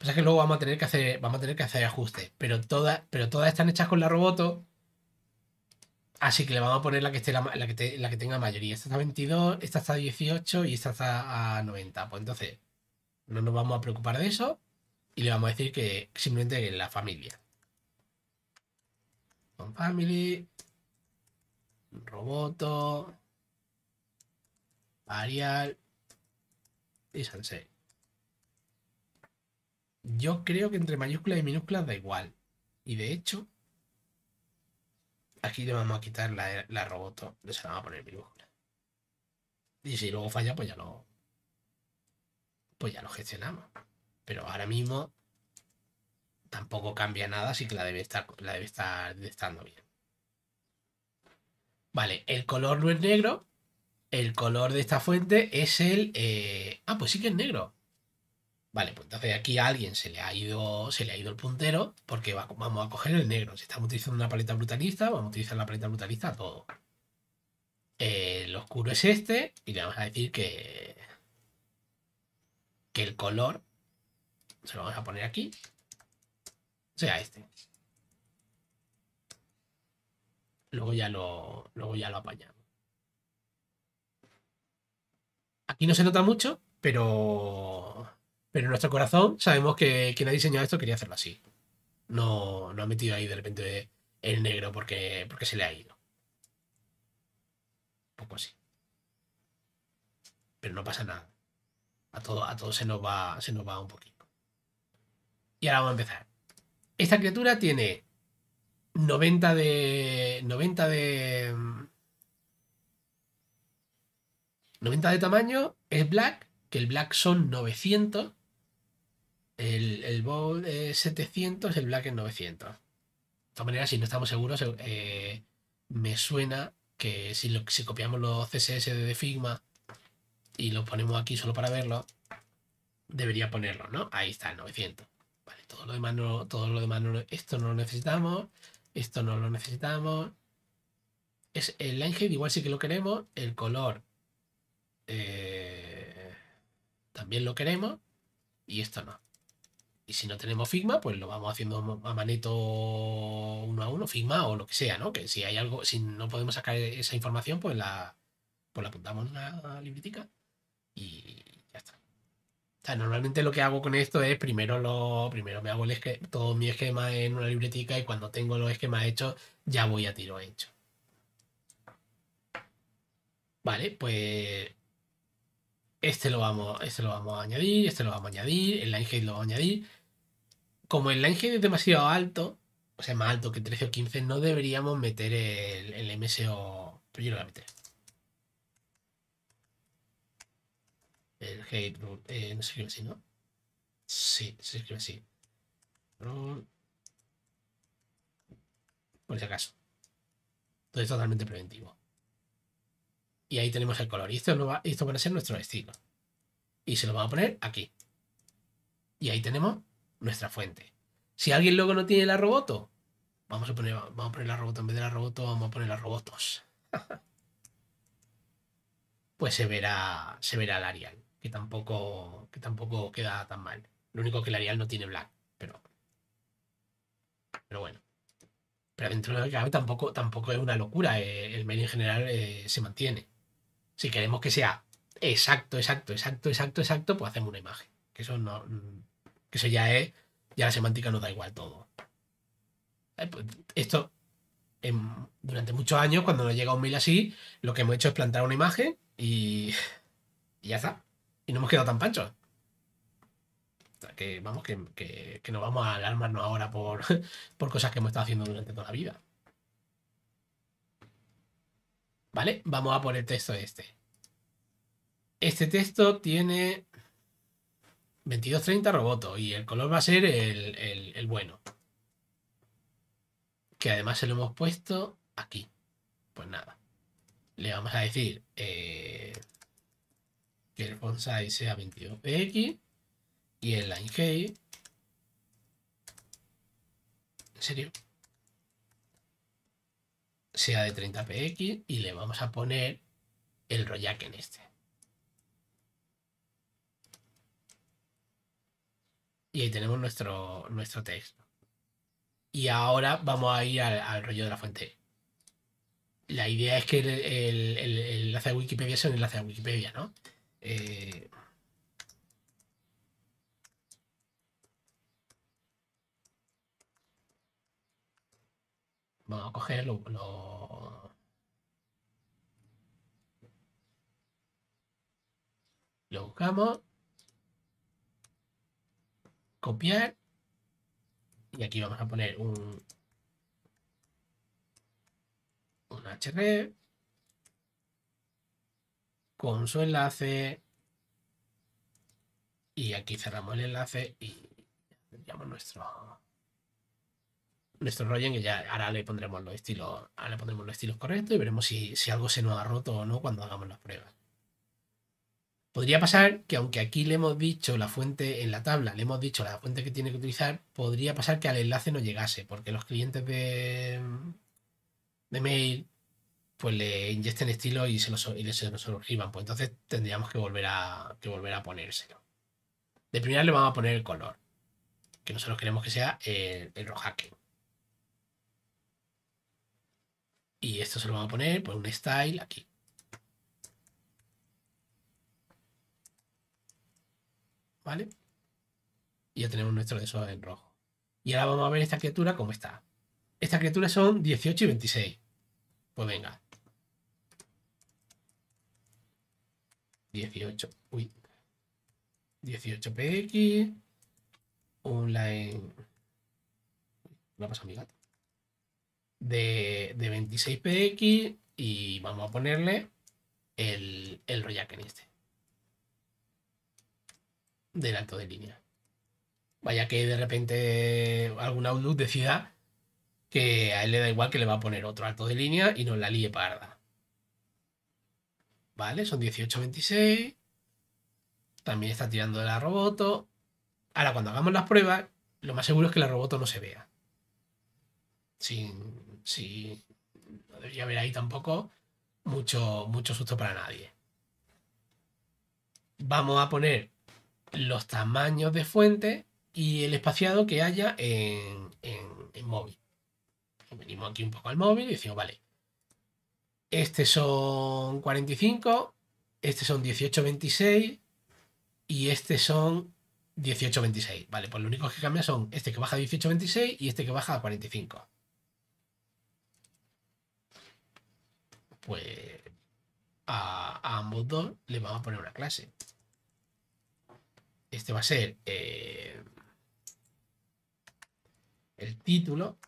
sea que luego vamos a tener que hacer, vamos a tener que hacer ajustes. Pero todas, pero todas están hechas con la roboto. Así que le vamos a poner la que, esté la, que, la que tenga mayoría. Esta está a 22, esta está a 18 y esta está a 90. Pues entonces, no nos vamos a preocupar de eso y le vamos a decir que simplemente la familia. Con family, roboto, Arial y sansei. Yo creo que entre mayúsculas y minúsculas da igual. Y de hecho, aquí le vamos a quitar la, la roboto, se a poner minúscula. Y si luego falla, pues ya no pues ya lo gestionamos. Pero ahora mismo tampoco cambia nada, así que la debe estar, la debe estar estando bien. Vale, el color no es negro. El color de esta fuente es el... Eh, ah, pues sí que es negro. Vale, pues entonces aquí a alguien se le ha ido, se le ha ido el puntero porque vamos a coger el negro. Si estamos utilizando una paleta brutalista, vamos a utilizar la paleta brutalista a todo. El oscuro es este y le vamos a decir que que el color, se lo vamos a poner aquí, sea este. Luego ya lo, luego ya lo apañamos. Aquí no se nota mucho, pero, pero en nuestro corazón sabemos que quien ha diseñado esto quería hacerlo así. No, no ha metido ahí de repente el negro porque, porque se le ha ido. Un poco así. Pero no pasa nada. A todo, a se, nos va, se nos va un poquito. Y ahora vamos a empezar. Esta criatura tiene 90 de. 90 de. 90 de tamaño, es black, que el black son 900. El, el bowl es 700, el black es 900. De todas maneras, si no estamos seguros, eh, me suena que si, lo, si copiamos los CSS de Figma y lo ponemos aquí solo para verlo, debería ponerlo, ¿no? Ahí está el 900. Vale, todo lo demás no, todo lo demás no, esto no lo necesitamos, esto no lo necesitamos. Es el ángel igual sí que lo queremos, el color eh, también lo queremos y esto no. Y si no tenemos Figma, pues lo vamos haciendo a manito uno a uno, Figma o lo que sea, ¿no? Que si hay algo, si no podemos sacar esa información, pues la, pues apuntamos en la libretica y ya está. normalmente lo que hago con esto es primero lo primero me hago el todo mi esquema en una libretica y cuando tengo los esquemas hechos ya voy a tiro hecho. Vale, pues este lo vamos, este lo vamos a añadir, este lo vamos a añadir, el line lo vamos a añadir. Como el line es demasiado alto, o sea, más alto que 13 o 15, no deberíamos meter el, el MSO. Pero yo lo voy a meter. El hate no se escribe así, ¿no? Sí, se escribe así. Por si acaso. Todo es totalmente preventivo. Y ahí tenemos el color. Y esto, no va, esto a ser nuestro estilo. Y se lo vamos a poner aquí. Y ahí tenemos nuestra fuente. Si alguien luego no tiene la roboto, vamos a poner, vamos a poner la roboto en vez de la roboto, vamos a poner las robotos. pues se verá, se verá el Arial que tampoco, que tampoco queda tan mal. Lo único que el Arial no tiene black, pero, pero bueno. Pero dentro de lo que tampoco, tampoco es una locura. Eh, el mail en general eh, se mantiene. Si queremos que sea exacto, exacto, exacto, exacto, exacto, pues hacemos una imagen. Que eso no. Mm, que ya es. Ya la semántica nos da igual todo. Eh, pues, esto. durante muchos años, cuando nos llega un mail así, lo que hemos hecho es plantar una imagen Y ya está y no hemos quedado tan panchos. O sea, que vamos, que, que, no vamos a alarmarnos ahora por, cosas que hemos estado haciendo durante toda la vida. ¿Vale? Vamos a por el texto este. Este texto tiene 2230 roboto y el color va a ser el, bueno. Que además se lo hemos puesto aquí. Pues nada. Le vamos a decir... Eh, que el size sea 22px y el line en serio, sea de 30px y le vamos a poner el royak en este. Y ahí tenemos nuestro, nuestro texto. Y ahora vamos a ir al, rollo de la fuente. La idea es que el, el enlace de Wikipedia sea un enlace de Wikipedia, ¿no? Eh, vamos a coger Lo, buscamos. Copiar. Y aquí vamos a poner un, un con su enlace. Y aquí cerramos el enlace y tendríamos nuestro nuestro rollo ya ahora le pondremos los estilos ahora le pondremos los estilos correctos y veremos si, si algo se nos ha roto o no cuando hagamos las pruebas podría pasar que aunque aquí le hemos dicho la fuente en la tabla le hemos dicho la fuente que tiene que utilizar podría pasar que al enlace no llegase porque los clientes de de mail pues le inyecten estilo y se lo, y se Pues entonces tendríamos que volver, a, que volver a ponérselo. De primera le vamos a poner el color, que nosotros queremos que sea el, rojaque. Y esto se lo vamos a poner por pues, un style aquí. ¿Vale? Y ya tenemos nuestro de en rojo. Y ahora vamos a ver esta criatura cómo está. Esta criatura son 18 y 26. Pues venga, 18, uy, 18px, online, me ha pasado mi gato, de, 26px y vamos a ponerle el, el que en este, del alto de línea. Vaya que de repente algún Outlook decida que a él le da igual que le va a poner otro alto de línea y nos la líe parda. Vale, son 18, 26. También está tirando de la roboto. Ahora, cuando hagamos las pruebas, lo más seguro es que la roboto no se vea. Sin, no debería haber ahí tampoco mucho, mucho susto para nadie. Vamos a poner los tamaños de fuente y el espaciado que haya en, en, en móvil. Venimos aquí un poco al móvil y decimos, vale, este son 45, este son 18.26 y este son 18.26. Vale, pues lo único que cambia son este que baja a 18.26 y este que baja a 45. Pues a, ambos dos le vamos a poner una clase. Este va a ser eh, el título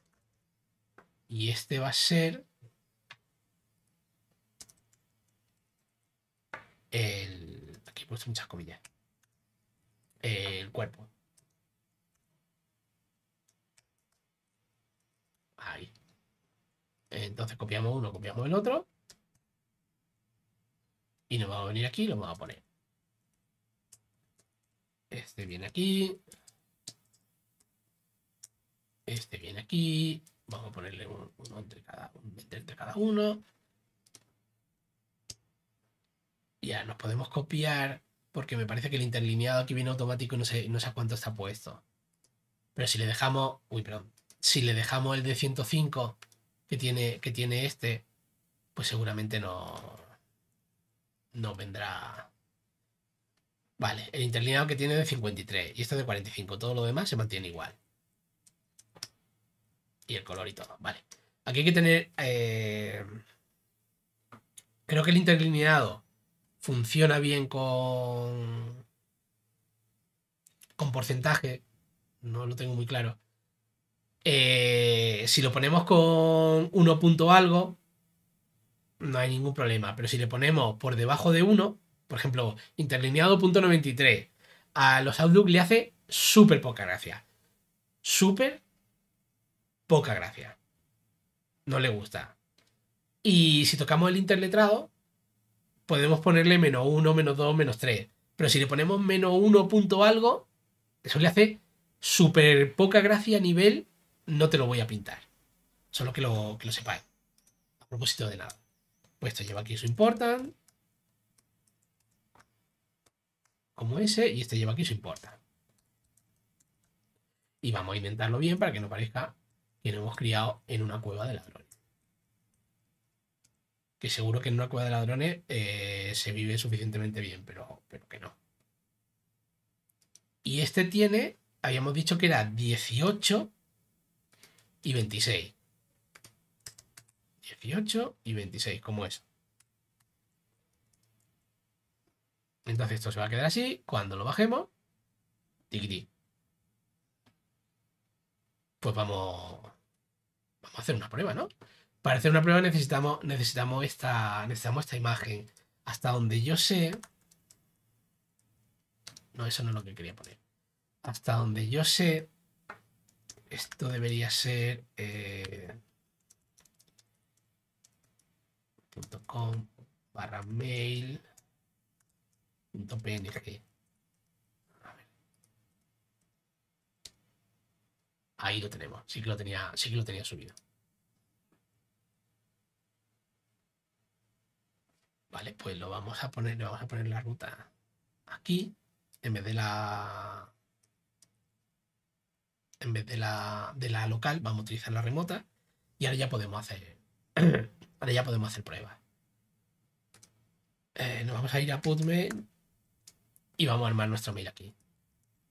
y este va a ser el. Aquí he muchas comillas. El cuerpo. Ahí. Entonces copiamos uno, copiamos el otro. Y nos vamos a venir aquí lo vamos a poner. Este viene aquí. Este viene aquí. Vamos a ponerle uno, cada, entre cada uno. ya nos podemos copiar porque me parece que el interlineado aquí viene automático no sé, no sé cuánto está puesto. Pero si le dejamos, uy, perdón, si le dejamos el de 105 que tiene, que tiene este, pues seguramente no, no vendrá. Vale, el interlineado que tiene de 53 y este de 45, todo lo demás se mantiene igual. Y el color y todo, vale. Aquí hay que tener... Eh, creo que el interlineado funciona bien con, con porcentaje, no lo tengo muy claro. Eh, si lo ponemos con 1 punto algo, no hay ningún problema. Pero si le ponemos por debajo de 1, por ejemplo, interlineado punto 93, a los Outlook le hace súper poca gracia. Súper poca gracia. No le gusta. Y si tocamos el interletrado, podemos ponerle menos 1, menos 2, menos 3. Pero si le ponemos menos 1 punto algo, eso le hace súper poca gracia a nivel, no te lo voy a pintar. Solo que lo, sepáis. A propósito de nada. Pues esto lleva aquí su importa Como ese, y este lleva aquí su importa Y vamos a inventarlo bien para que no parezca que lo hemos criado en una cueva de ladrones. Y seguro que en una cueva de ladrones eh, se vive suficientemente bien, pero, pero que no. Y este tiene, habíamos dicho que era 18 y 26. 18 y 26, como es. Entonces esto se va a quedar así. Cuando lo bajemos, tiquití. Pues vamos, vamos a hacer una prueba, ¿no? Para hacer una prueba necesitamos, necesitamos, esta, necesitamos esta imagen. Hasta donde yo sé... No, eso no es lo que quería poner. Hasta donde yo sé, esto debería ser... Eh, .com barra mail Ahí lo tenemos. Sí que lo tenía, sí que lo tenía subido. Vale, pues lo vamos a poner, le vamos a poner la ruta aquí, en vez de la en vez de la, local, vamos a utilizar la remota y ahora ya podemos hacer ahora ya podemos hacer pruebas. Eh, nos vamos a ir a Putme y vamos a armar nuestro mail aquí.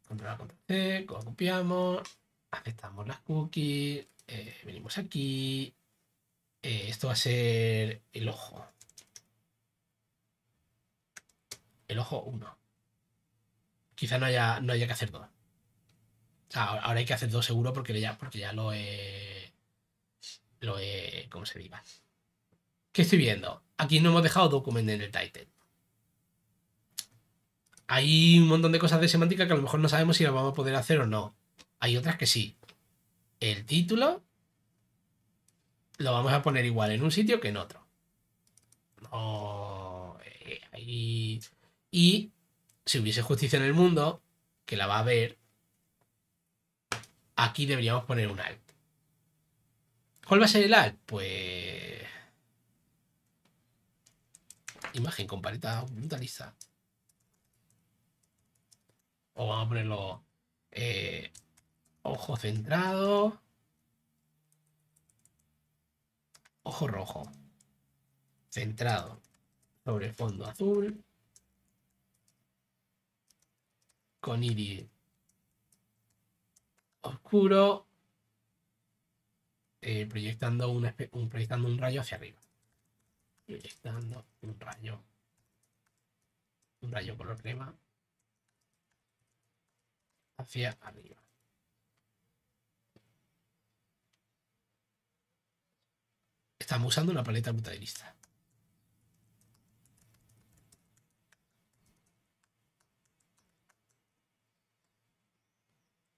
Control control C, copiamos, aceptamos las cookies, eh, venimos aquí. Eh, esto va a ser el ojo. el ojo uno. Quizá no haya, no haya que hacer dos. Ahora, hay que hacer dos seguro porque ya, porque ya lo he. Lo he. ¿Cómo se diga? ¿Qué estoy viendo? Aquí no hemos dejado document en el title. Hay un montón de cosas de semántica que a lo mejor no sabemos si las vamos a poder hacer o no. Hay otras que sí. El título lo vamos a poner igual en un sitio que en otro. No. Eh, y si hubiese justicia en el mundo, que la va a haber, aquí deberíamos poner un alt. ¿Cuál va a ser el alt? Pues... Imagen paleta brutalista. O vamos a ponerlo... Eh, ojo centrado. Ojo rojo. Centrado. Sobre fondo azul. con iris oscuro, eh, proyectando, un, un rayo hacia arriba. Proyectando un rayo. Un rayo color crema. Hacia arriba. Estamos usando una paleta brutalista.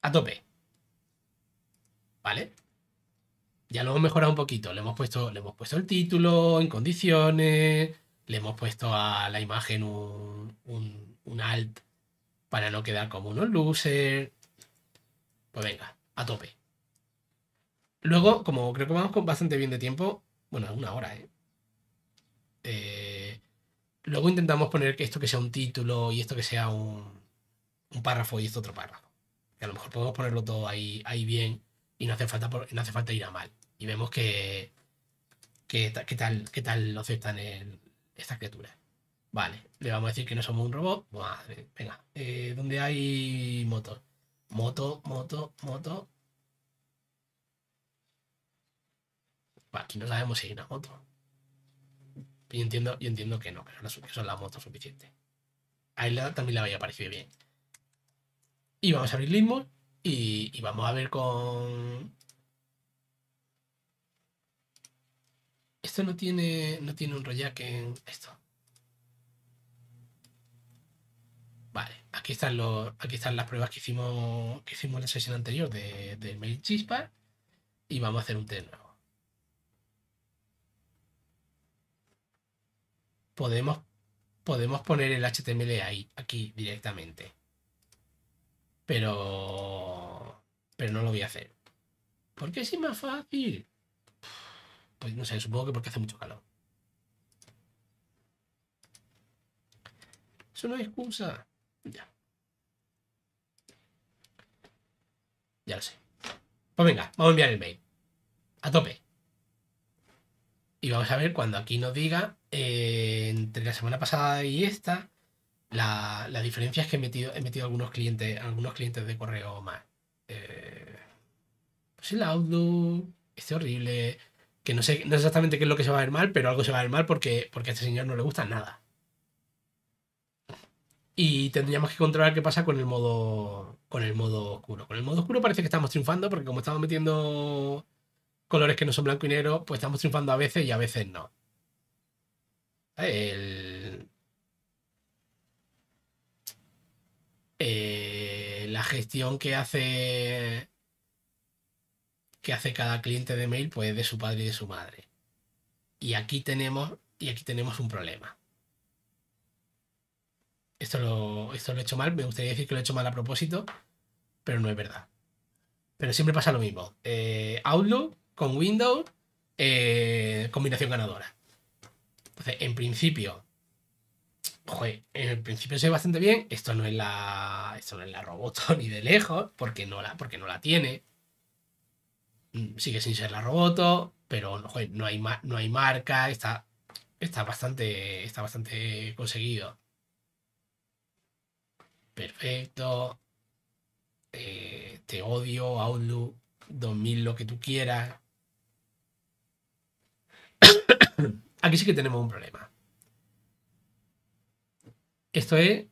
a tope. ¿Vale? Ya lo hemos mejorado un poquito. Le hemos puesto, le hemos puesto el título en condiciones. Le hemos puesto a la imagen un, alt para no quedar como unos loser. Pues venga, a tope. Luego, como creo que vamos con bastante bien de tiempo, bueno, una hora, ¿eh? ¿eh? luego intentamos poner que esto que sea un título y esto que sea un, un párrafo y esto otro párrafo que a lo mejor podemos ponerlo todo ahí, ahí bien y no hace, falta, no hace falta ir a mal. Y vemos que, tal, qué tal lo aceptan estas criaturas. Vale, le vamos a decir que no somos un robot. venga, eh, ¿dónde hay motos? Moto, moto, moto. aquí no sabemos si hay una moto. Yo entiendo, entiendo que no, que son, las, motos suficientes. A él también le había parecido bien. Y vamos a abrir Litmus y, vamos a ver con... Esto no tiene, no tiene un rollback en esto. Vale, aquí están, los, aquí están las pruebas que hicimos, que hicimos en la sesión anterior de, de Mail y vamos a hacer un test nuevo. Podemos, podemos poner el HTML ahí, aquí directamente. Pero. Pero no lo voy a hacer. ¿Por qué es más fácil? Pues no sé, supongo que porque hace mucho calor. Es una excusa. Ya. Ya lo sé. Pues venga, vamos a enviar el mail. A tope. Y vamos a ver cuando aquí nos diga eh, entre la semana pasada y esta la, diferencia es que he metido, he metido algunos clientes, algunos clientes de correo más. Eh, pues el audio este horrible. Que no sé, no exactamente qué es lo que se va a ver mal, pero algo se va a ver mal porque, porque a este señor no le gusta nada. Y tendríamos que controlar qué pasa con el modo. Con el modo oscuro. Con el modo oscuro parece que estamos triunfando, porque como estamos metiendo colores que no son blanco y negro, pues estamos triunfando a veces y a veces no. El, Eh, la gestión que hace que hace cada cliente de mail pues de su padre y de su madre. Y aquí tenemos, y aquí tenemos un problema. Esto lo, esto lo he hecho mal, me gustaría decir que lo he hecho mal a propósito, pero no es verdad. Pero siempre pasa lo mismo. Eh, Outlook con Windows, eh, combinación ganadora. Entonces, en principio, joder, en el principio se ve bastante bien. Esto no es la. Esto no es la roboto ni de lejos, porque no la, porque no la tiene. Mm, sigue sin ser la roboto, pero no, hay, no hay marca. Está, está, bastante, está bastante conseguido. Perfecto. Eh, te odio, Outlook, 2000, lo que tú quieras. Aquí sí que tenemos un problema. Esto es.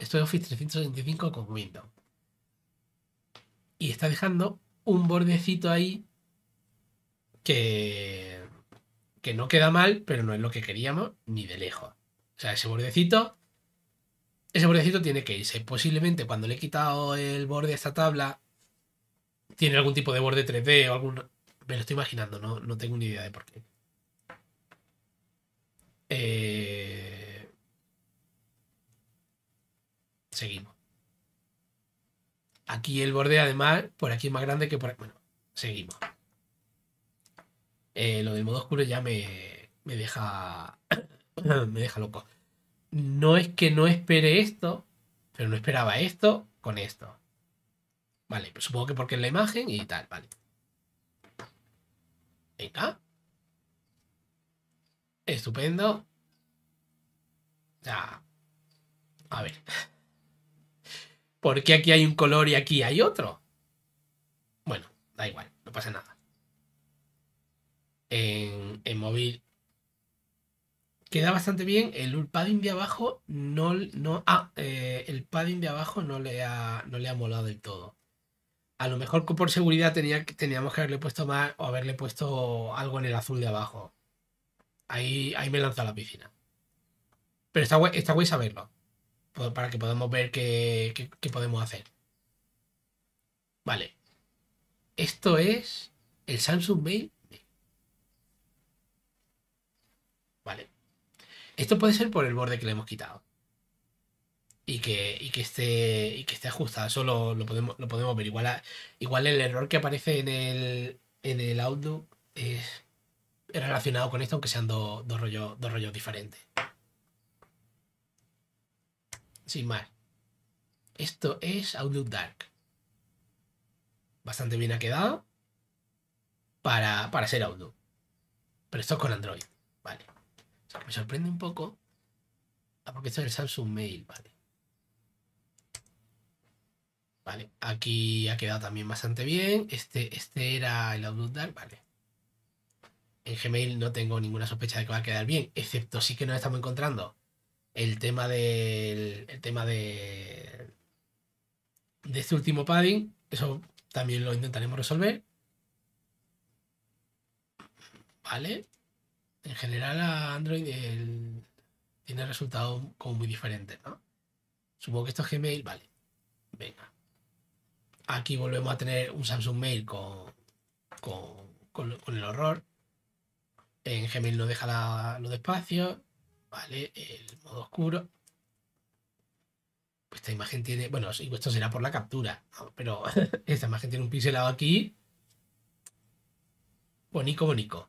Esto Office 365 con Windows. Y está dejando un bordecito ahí que, que no queda mal, pero no es lo que queríamos ni de lejos. O sea, ese bordecito ese bordecito tiene que irse. Posiblemente cuando le he quitado el borde a esta tabla, tiene algún tipo de borde 3D o algún... Me lo estoy imaginando, no, no tengo ni idea de por qué. Eh, seguimos. Aquí el borde, además, por aquí es más grande que por aquí. Bueno, seguimos. Eh, lo del modo oscuro ya me, me deja. me deja loco. No es que no espere esto, pero no esperaba esto con esto. Vale, pues supongo que porque es la imagen y tal, vale. Venga estupendo. Ya... a ver. ¿Por qué aquí hay un color y aquí hay otro? Bueno, da igual, no pasa nada. En, en móvil queda bastante bien. El padding de abajo no. no ah, eh, el padding de abajo no le, ha, le ha molado del todo. A lo mejor por seguridad tenía, teníamos que haberle puesto más o haberle puesto algo en el azul de abajo. Ahí, ahí me lanza la piscina. Pero está guay, está saberlo. Para que podamos ver qué, podemos hacer. Vale. Esto es el Samsung Mail. Vale. Esto puede ser por el borde que le hemos quitado. Y que, que esté, y que esté ajustado. Eso lo, podemos, lo podemos ver. Igual, el error que aparece en el, en el Outlook es relacionado con esto, aunque sean dos rollos, dos rollos diferentes. Sin más. Esto es Outlook Dark. Bastante bien ha quedado para, para ser Outlook. Pero esto es con Android. Vale. me sorprende un poco. Ah, porque esto es el Samsung Mail. Vale. Vale. Aquí ha quedado también bastante bien. Este, este era el Outlook Dark. Vale en Gmail no tengo ninguna sospecha de que va a quedar bien, excepto sí que nos estamos encontrando el tema del tema de este último padding, eso también lo intentaremos resolver. Vale. En general a Android tiene resultados como muy diferentes, Supongo que esto es Gmail, vale. Venga. Aquí volvemos a tener un Samsung Mail con, con el horror. En Gmail no deja los espacios. Vale, el modo oscuro. Pues esta imagen tiene. Bueno, esto será por la captura. Pero esta imagen tiene un pixelado aquí. Bonico, bonico.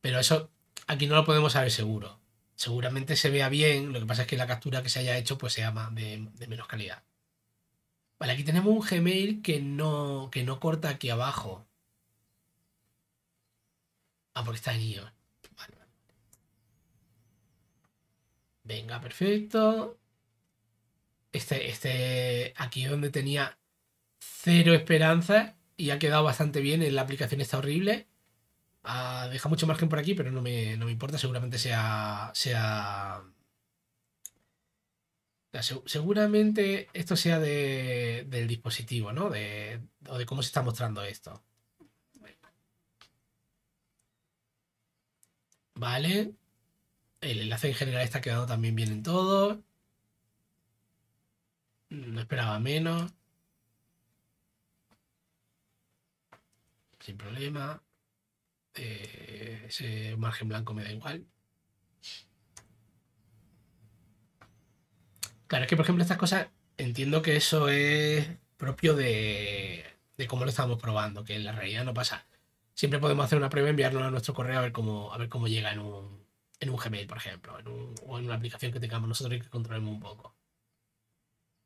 Pero eso aquí no lo podemos saber seguro. Seguramente se vea bien, lo que pasa es que la captura que se haya hecho pues sea de, menos calidad. Vale, aquí tenemos un Gmail que no, que no corta aquí abajo. Ah, porque está en Venga, perfecto. Este, este, aquí donde tenía cero esperanza y ha quedado bastante bien. la aplicación está horrible. deja mucho margen por aquí, pero no me, importa. Seguramente sea, sea seguramente esto sea del dispositivo, ¿no? o de cómo se está mostrando esto. Vale. El enlace en general está quedado también bien en todo. No esperaba menos. Sin problema. Eh, ese margen blanco me da igual. Claro, es que por ejemplo estas cosas, entiendo que eso es propio de, de cómo lo estamos probando, que en la realidad no pasa siempre podemos hacer una prueba, y enviarlo a nuestro correo a ver cómo, a ver cómo llega en un, Gmail, por ejemplo, o en una aplicación que tengamos nosotros y que controlemos un poco.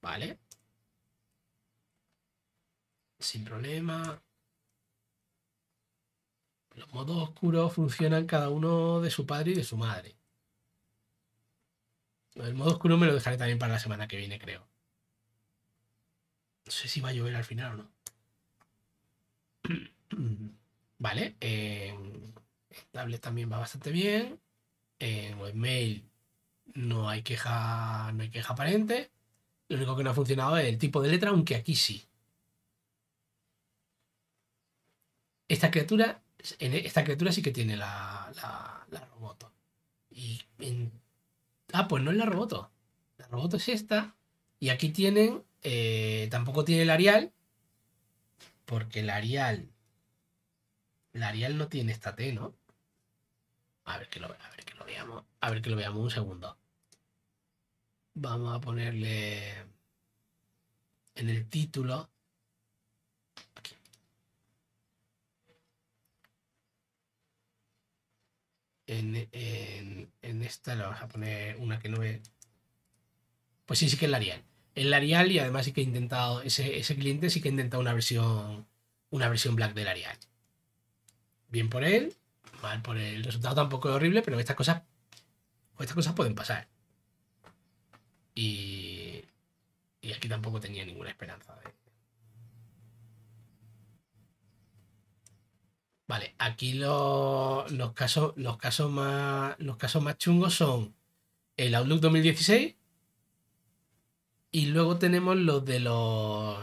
¿Vale? Sin problema. Los modos oscuros funcionan cada uno de su padre y de su madre. El modo oscuro me lo dejaré también para la semana que viene, creo. No sé si va a llover al final o no. ¿Vale? en em, tablet también va bastante bien. En webmail no hay queja, no hay queja aparente. Lo único que no ha funcionado es el tipo de letra, aunque aquí sí. Esta criatura, e, esta criatura sí que tiene la, la, roboto. ah, pues no es la roboto. La roboto es esta. Y aquí tienen, eh, tampoco tiene el Arial, porque el Arial el Arial no tiene esta T, ¿no? A ver que lo, veamos. A ver que lo veamos un segundo. Vamos a ponerle en el título. En, esta le vamos a poner una que no ve. Pues sí, sí que es el Arial. El Arial y además sí que he intentado, ese, cliente sí que ha intentado una versión, una versión black del Arial bien por él, mal por El resultado tampoco es horrible, pero estas cosas, estas cosas pueden pasar. Y, aquí tampoco tenía ninguna esperanza de... Vale, aquí los, casos, los, casos más, los casos más chungos son el Outlook 2016 y luego tenemos los de los,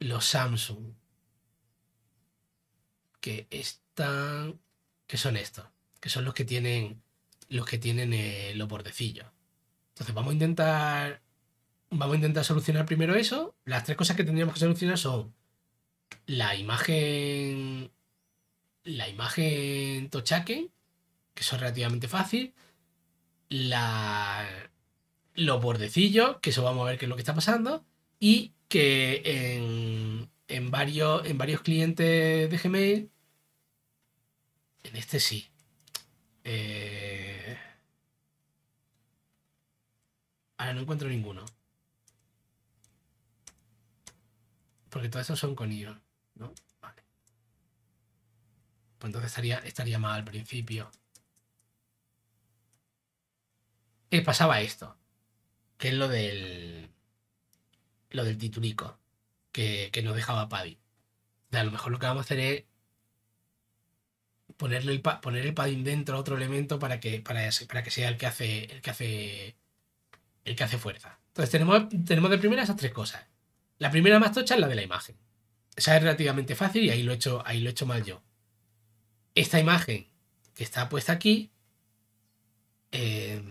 los Samsung que están. que son estos, que son los que tienen. los que tienen eh, los bordecillos. Entonces vamos a intentar. Vamos a intentar solucionar primero eso. Las tres cosas que tendríamos que solucionar son la imagen. La imagen tochaque que son relativamente fácil. La, los bordecillos, que eso vamos a ver qué es lo que está pasando. Y que en, en varios, en varios clientes de Gmail en este sí. Eh, ahora no encuentro ninguno. Porque todos esos son con IO, ¿no? Vale. Pues entonces estaría, mal al principio. ¿Qué eh, pasaba esto. Que es lo del. Lo del titulico. Que, que nos dejaba Paddy. a lo mejor lo que vamos a hacer es ponerle el, poner el padding dentro a otro elemento para que, para, que sea el que hace el que hace el que hace fuerza. Entonces tenemos, tenemos de primera esas tres cosas. La primera más tocha es la de la imagen. Esa es relativamente fácil y ahí lo he hecho, ahí lo he hecho mal yo. Esta imagen que está puesta aquí, eh,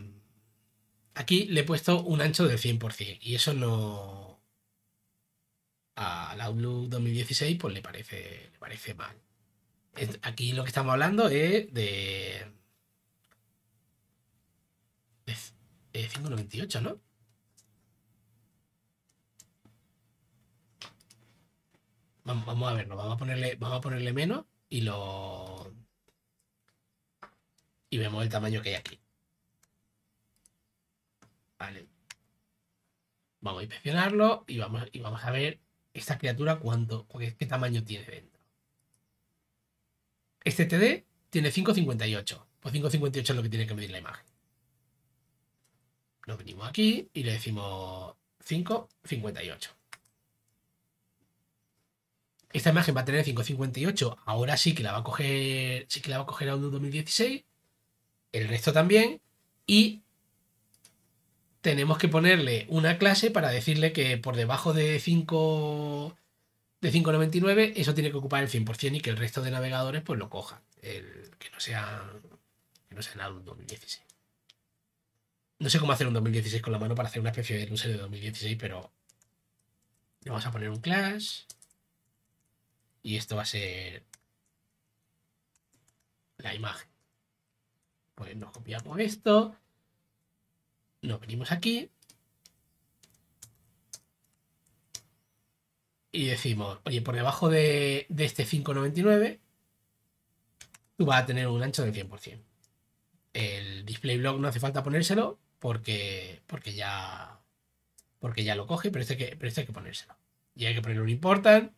aquí le he puesto un ancho del 100% y eso no... a la Outlook 2016 pues le parece, le parece mal. Aquí lo que estamos hablando es de. de, 598, ¿no? Vamos, a verlo, vamos a ponerle, vamos a ponerle menos y lo. Y vemos el tamaño que hay aquí. Vale. Vamos a inspeccionarlo y vamos, y vamos a ver esta criatura cuánto, qué tamaño tiene dentro. Este TD tiene 5.58. Pues 5.58 es lo que tiene que medir la imagen. Nos venimos aquí y le decimos 5.58. Esta imagen va a tener 5.58. Ahora sí que la va a coger. Sí que la va a coger 2016. El resto también. Y tenemos que ponerle una clase para decirle que por debajo de 5 de 5.99, eso tiene que ocupar el 100% y que el resto de navegadores pues lo coja, el, que no sea que no nada un 2016. No sé cómo hacer un 2016 con la mano para hacer una especie de ser de 2016, pero le vamos a poner un clash y esto va a ser la imagen. Pues nos copiamos esto, nos venimos aquí y decimos, oye, por debajo de, este 5.99, tú vas a tener un ancho del 100%. El display blog no hace falta ponérselo porque, porque, ya, porque ya lo coge, pero este, que, hay que ponérselo. Y hay que ponerlo un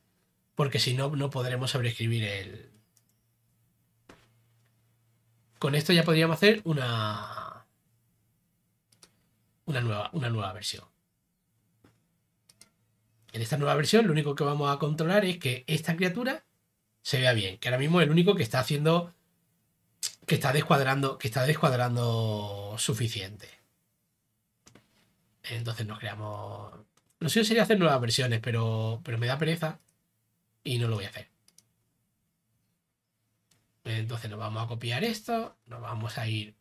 porque si no, no podremos sobreescribir el... Con esto ya podríamos hacer una, una, nueva, una nueva versión. En esta nueva versión lo único que vamos a controlar es que esta criatura se vea bien, que ahora mismo es el único que está haciendo que está descuadrando, que está descuadrando suficiente. Entonces nos creamos. No sé si sería hacer nuevas versiones, pero, pero me da pereza y no lo voy a hacer. Entonces nos vamos a copiar esto, nos vamos a ir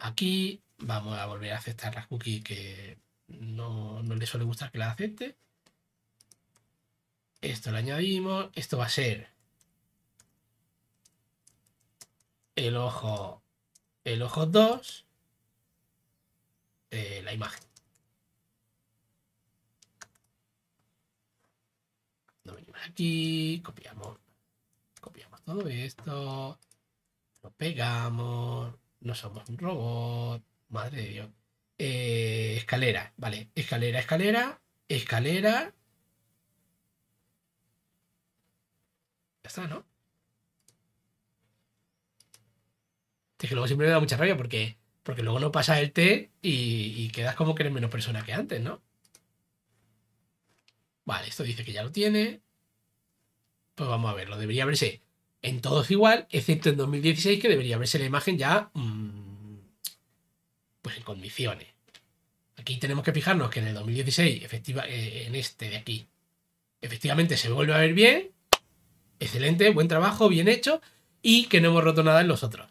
aquí, vamos a volver a aceptar las cookies que no, le suele gustar que la acepte. Esto lo añadimos. Esto va a ser el ojo, el ojo 2, eh, la imagen. No venimos aquí, copiamos, copiamos todo esto, lo pegamos, no somos un robot, madre de Dios. Eh, escalera, vale, escalera, escalera, escalera. Ya está, ¿no? Es que luego siempre me da mucha rabia porque, porque luego no pasa el T y, quedas como que eres menos persona que antes, ¿no? Vale, esto dice que ya lo tiene. Pues vamos a verlo. Debería verse en todos igual, excepto en 2016, que debería verse la imagen ya mm, pues en condiciones. Aquí tenemos que fijarnos que en el 2016, efectiva, eh, en este de aquí, efectivamente se vuelve a ver bien. Excelente, buen trabajo, bien hecho. Y que no hemos roto nada en los otros.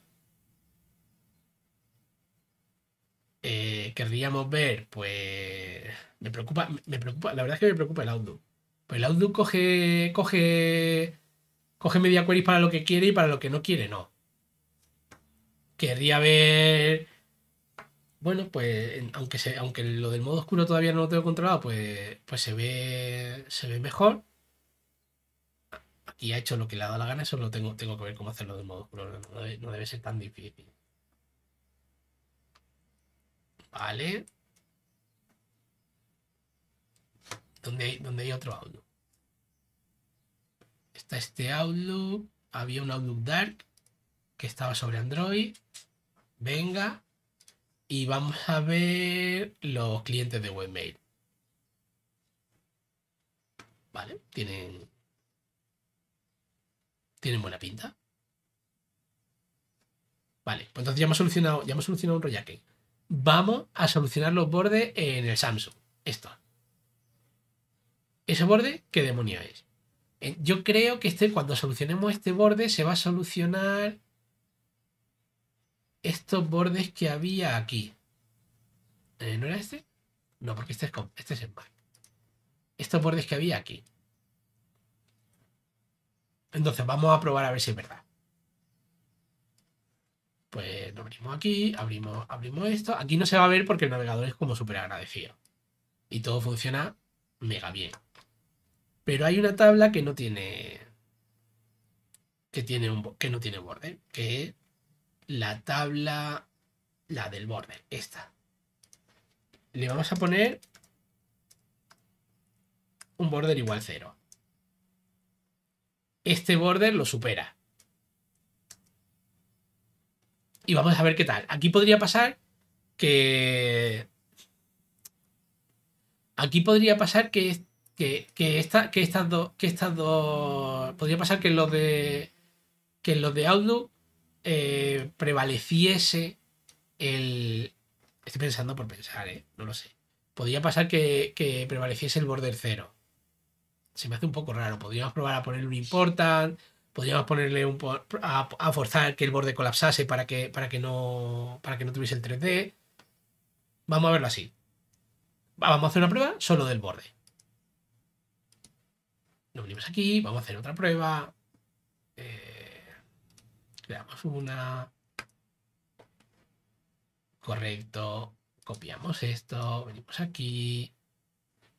Eh, querríamos ver, pues. Me preocupa, me preocupa, la verdad es que me preocupa el Outlook. Pues el Outlook coge, coge, coge media queries para lo que quiere y para lo que no quiere, no. Querría ver bueno, pues aunque, aunque lo del modo oscuro todavía no lo tengo controlado, pues, pues se, ve, se ve mejor. Aquí ha hecho lo que le ha dado la gana, solo lo tengo, tengo que ver cómo hacerlo del modo oscuro. No, debe, ser tan difícil. Vale. ¿Dónde hay, dónde hay otro Outlook? Está este Outlook. Había un Outlook Dark que estaba sobre Android. Venga. Y vamos a ver los clientes de webmail. Vale, tienen. Tienen buena pinta. Vale, pues entonces ya hemos solucionado, ya hemos solucionado un Vamos a solucionar los bordes en el Samsung. Esto. Ese borde, ¿qué demonios es? Eh, yo creo que este, cuando solucionemos este borde, se va a solucionar estos bordes que había aquí. Eh, ¿No era este? No, porque este es, este es el Mac. Estos bordes que había aquí. Entonces vamos a probar a ver si es verdad. Pues lo abrimos aquí, abrimos, abrimos esto. Aquí no se va a ver porque el navegador es como súper agradecido. Y todo funciona mega bien. Pero hay una tabla que no tiene. Que, tiene un, que no tiene borde. Que la tabla, la del border, esta. Le vamos a poner un border igual cero. Este border lo supera. Y vamos a ver qué tal. Aquí podría pasar que... Aquí podría pasar que, que, que, esta, que estas dos... Que estas dos... Podría pasar que los de... Que los de Outlook eh, prevaleciese el... Estoy pensando por pensar, ¿eh? No lo sé. Podría pasar que, prevaleciese el borde cero. Se me hace un poco raro. Podríamos probar a ponerle un important, podríamos ponerle un a, forzar que el borde colapsase para que, para que no para que no tuviese el 3D. Vamos a verlo así. Vamos a hacer una prueba solo del borde. Nos venimos aquí, vamos a hacer otra prueba. Eh, creamos una. Correcto. Copiamos esto, venimos aquí.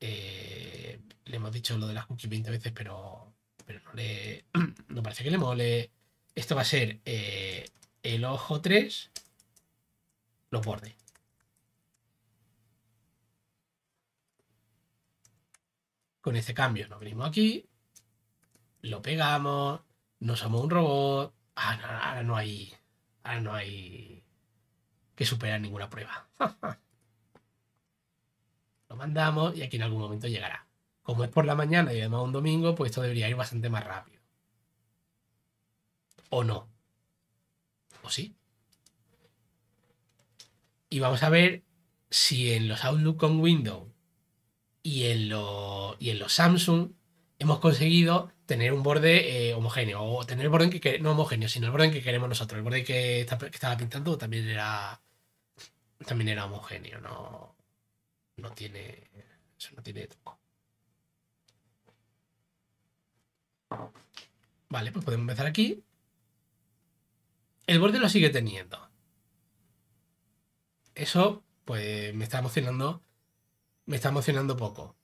Eh, le hemos dicho lo de las cookies 20 veces, pero, no parece que le mole. Esto va a ser eh, el ojo 3, Lo bordes. Con este cambio nos venimos aquí, lo pegamos, Nos somos un robot, Ah, ahora no hay, ahora no hay que superar ninguna prueba. Lo mandamos y aquí en algún momento llegará. Como es por la mañana y además un domingo, pues esto debería ir bastante más rápido. O no. O sí. Y vamos a ver si en los Outlook con Windows y en, y en los Samsung hemos conseguido tener un borde eh, homogéneo o tener el borde que no homogéneo, sino el borde que queremos nosotros. El borde que, estaba pintando también era también era homogéneo, no no tiene eso no tiene Vale, pues podemos empezar aquí. El borde lo sigue teniendo. Eso pues me está emocionando me está emocionando poco.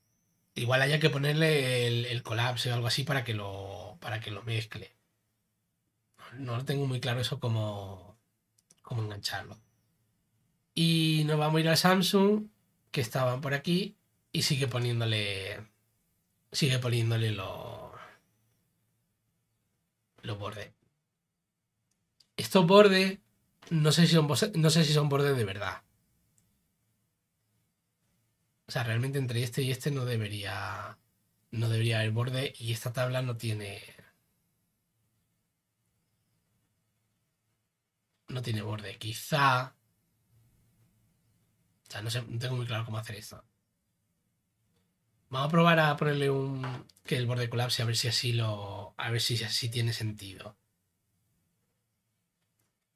Igual haya que ponerle el, colapso collapse o algo así para que lo, para que lo mezcle. No, tengo muy claro eso como, como engancharlo. Y nos vamos a ir al Samsung, que estaban por aquí, y sigue poniéndole. Sigue poniéndole los. bordes. Estos bordes. No sé si no sé si son bordes de verdad. O sea, realmente entre este y este no debería. No debería haber borde. Y esta tabla no tiene. No tiene borde. Quizá. O sea, no, sé, no tengo muy claro cómo hacer esto. Vamos a probar a ponerle un. que el borde colapse, a ver si así lo. a ver si así tiene sentido.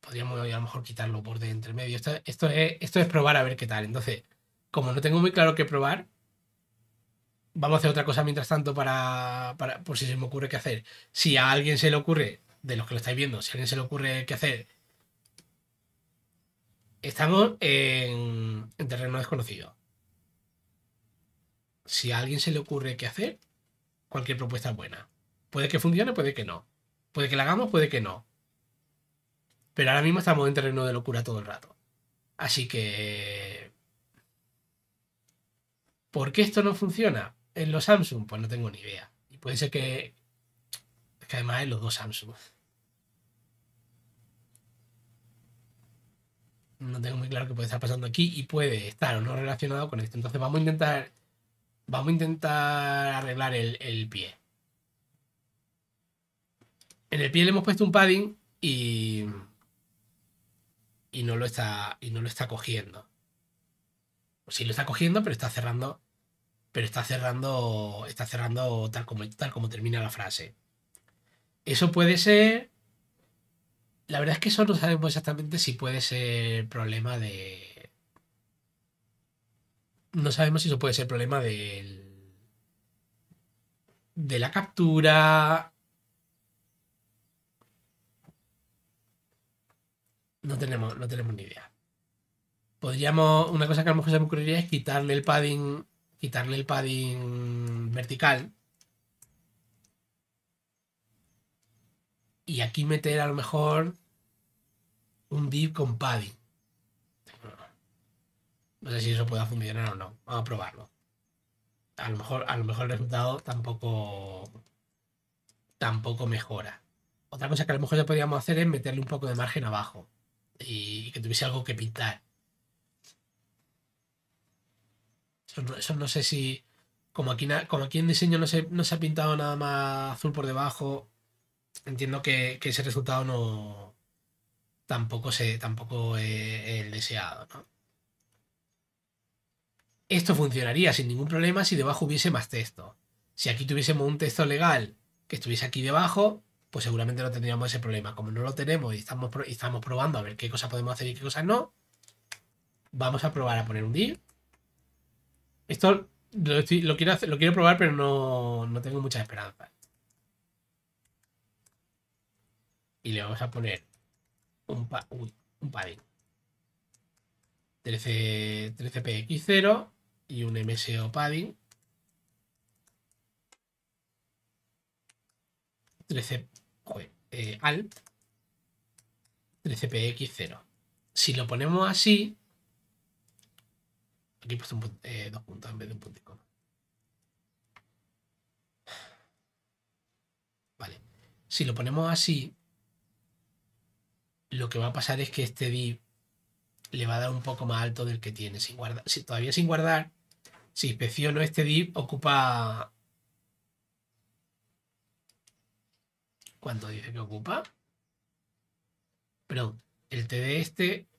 Podríamos a lo mejor quitarlo borde entre medio. es, esto es probar a ver qué tal. Entonces, como no tengo muy claro qué probar, vamos a hacer otra cosa mientras tanto para, por si se me ocurre qué hacer. Si a alguien se le ocurre, de los que lo estáis viendo, si a alguien se le ocurre qué hacer, estamos en, en terreno desconocido. Si a alguien se le ocurre qué hacer, cualquier propuesta es buena. Puede que funcione, puede que no. Puede que la hagamos, puede que no. Pero ahora mismo estamos en terreno de locura todo el rato. Así que ¿Por qué esto no funciona en los Samsung? Pues no tengo ni idea. Y puede ser que. que además en los dos Samsung. No tengo muy claro qué puede estar pasando aquí y puede estar o no relacionado con esto. Entonces vamos a intentar. Vamos a intentar arreglar el, pie. En el pie le hemos puesto un padding y. Y no lo está. Y no lo está cogiendo. Pues sí lo está cogiendo, pero está cerrando. Pero está cerrando. Está cerrando tal como, tal como termina la frase. Eso puede ser. La verdad es que eso no sabemos exactamente si puede ser problema de. No sabemos si eso puede ser problema del. De la captura. No tenemos, no tenemos ni idea podríamos, una cosa que a lo mejor se me ocurriría es quitarle el padding, quitarle el padding vertical. Y aquí meter a lo mejor un div con padding. No sé si eso pueda funcionar o no. Vamos a probarlo. A lo mejor, a lo mejor el resultado tampoco, tampoco mejora. Otra cosa que a lo mejor ya podríamos hacer es meterle un poco de margen abajo y que tuviese algo que pintar. Eso no, sé si. Como aquí, como aquí en diseño no se, no se ha pintado nada más azul por debajo, entiendo que, ese resultado no. Tampoco, tampoco es el deseado, Esto funcionaría sin ningún problema si debajo hubiese más texto. Si aquí tuviésemos un texto legal que estuviese aquí debajo, pues seguramente no tendríamos ese problema. Como no lo tenemos y estamos, y estamos probando a ver qué cosas podemos hacer y qué cosas no, vamos a probar a poner un div esto lo, quiero, lo probar, pero no, tengo mucha esperanza. Y le vamos a poner un, padding. 13, px 0 y un MSO padding. 13, eh, alt 13px0. Si lo ponemos así, Aquí he puesto eh, dos puntos en vez de un puntico. Vale. Si lo ponemos así, lo que va a pasar es que este div le va a dar un poco más alto del que tiene. Sin si, todavía sin guardar, si inspecciono este div, ocupa... ¿Cuánto dice que ocupa? Pero el TD este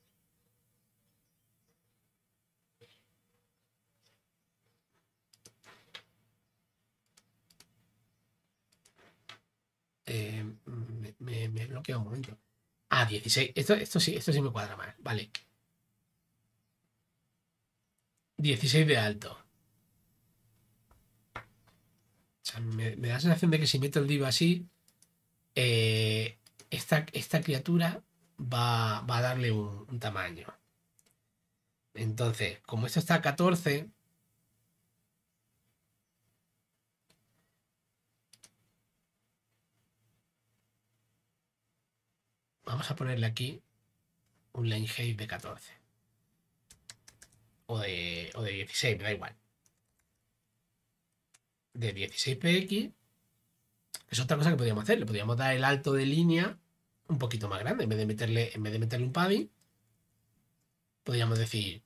Eh, me, bloqueo un momento. Ah, 16. Esto, esto, sí, esto sí me cuadra mal. Vale. 16 de alto. me, da la sensación de que si meto el div así, eh, esta, criatura va, a darle un, un, tamaño. Entonces, como esto está a 14, Vamos a ponerle aquí un line height de 14. O de, 16, me da igual. De 16px. Es otra cosa que podríamos hacer. Le podríamos dar el alto de línea un poquito más grande. En vez de meterle, en vez de meterle un padding, podríamos decir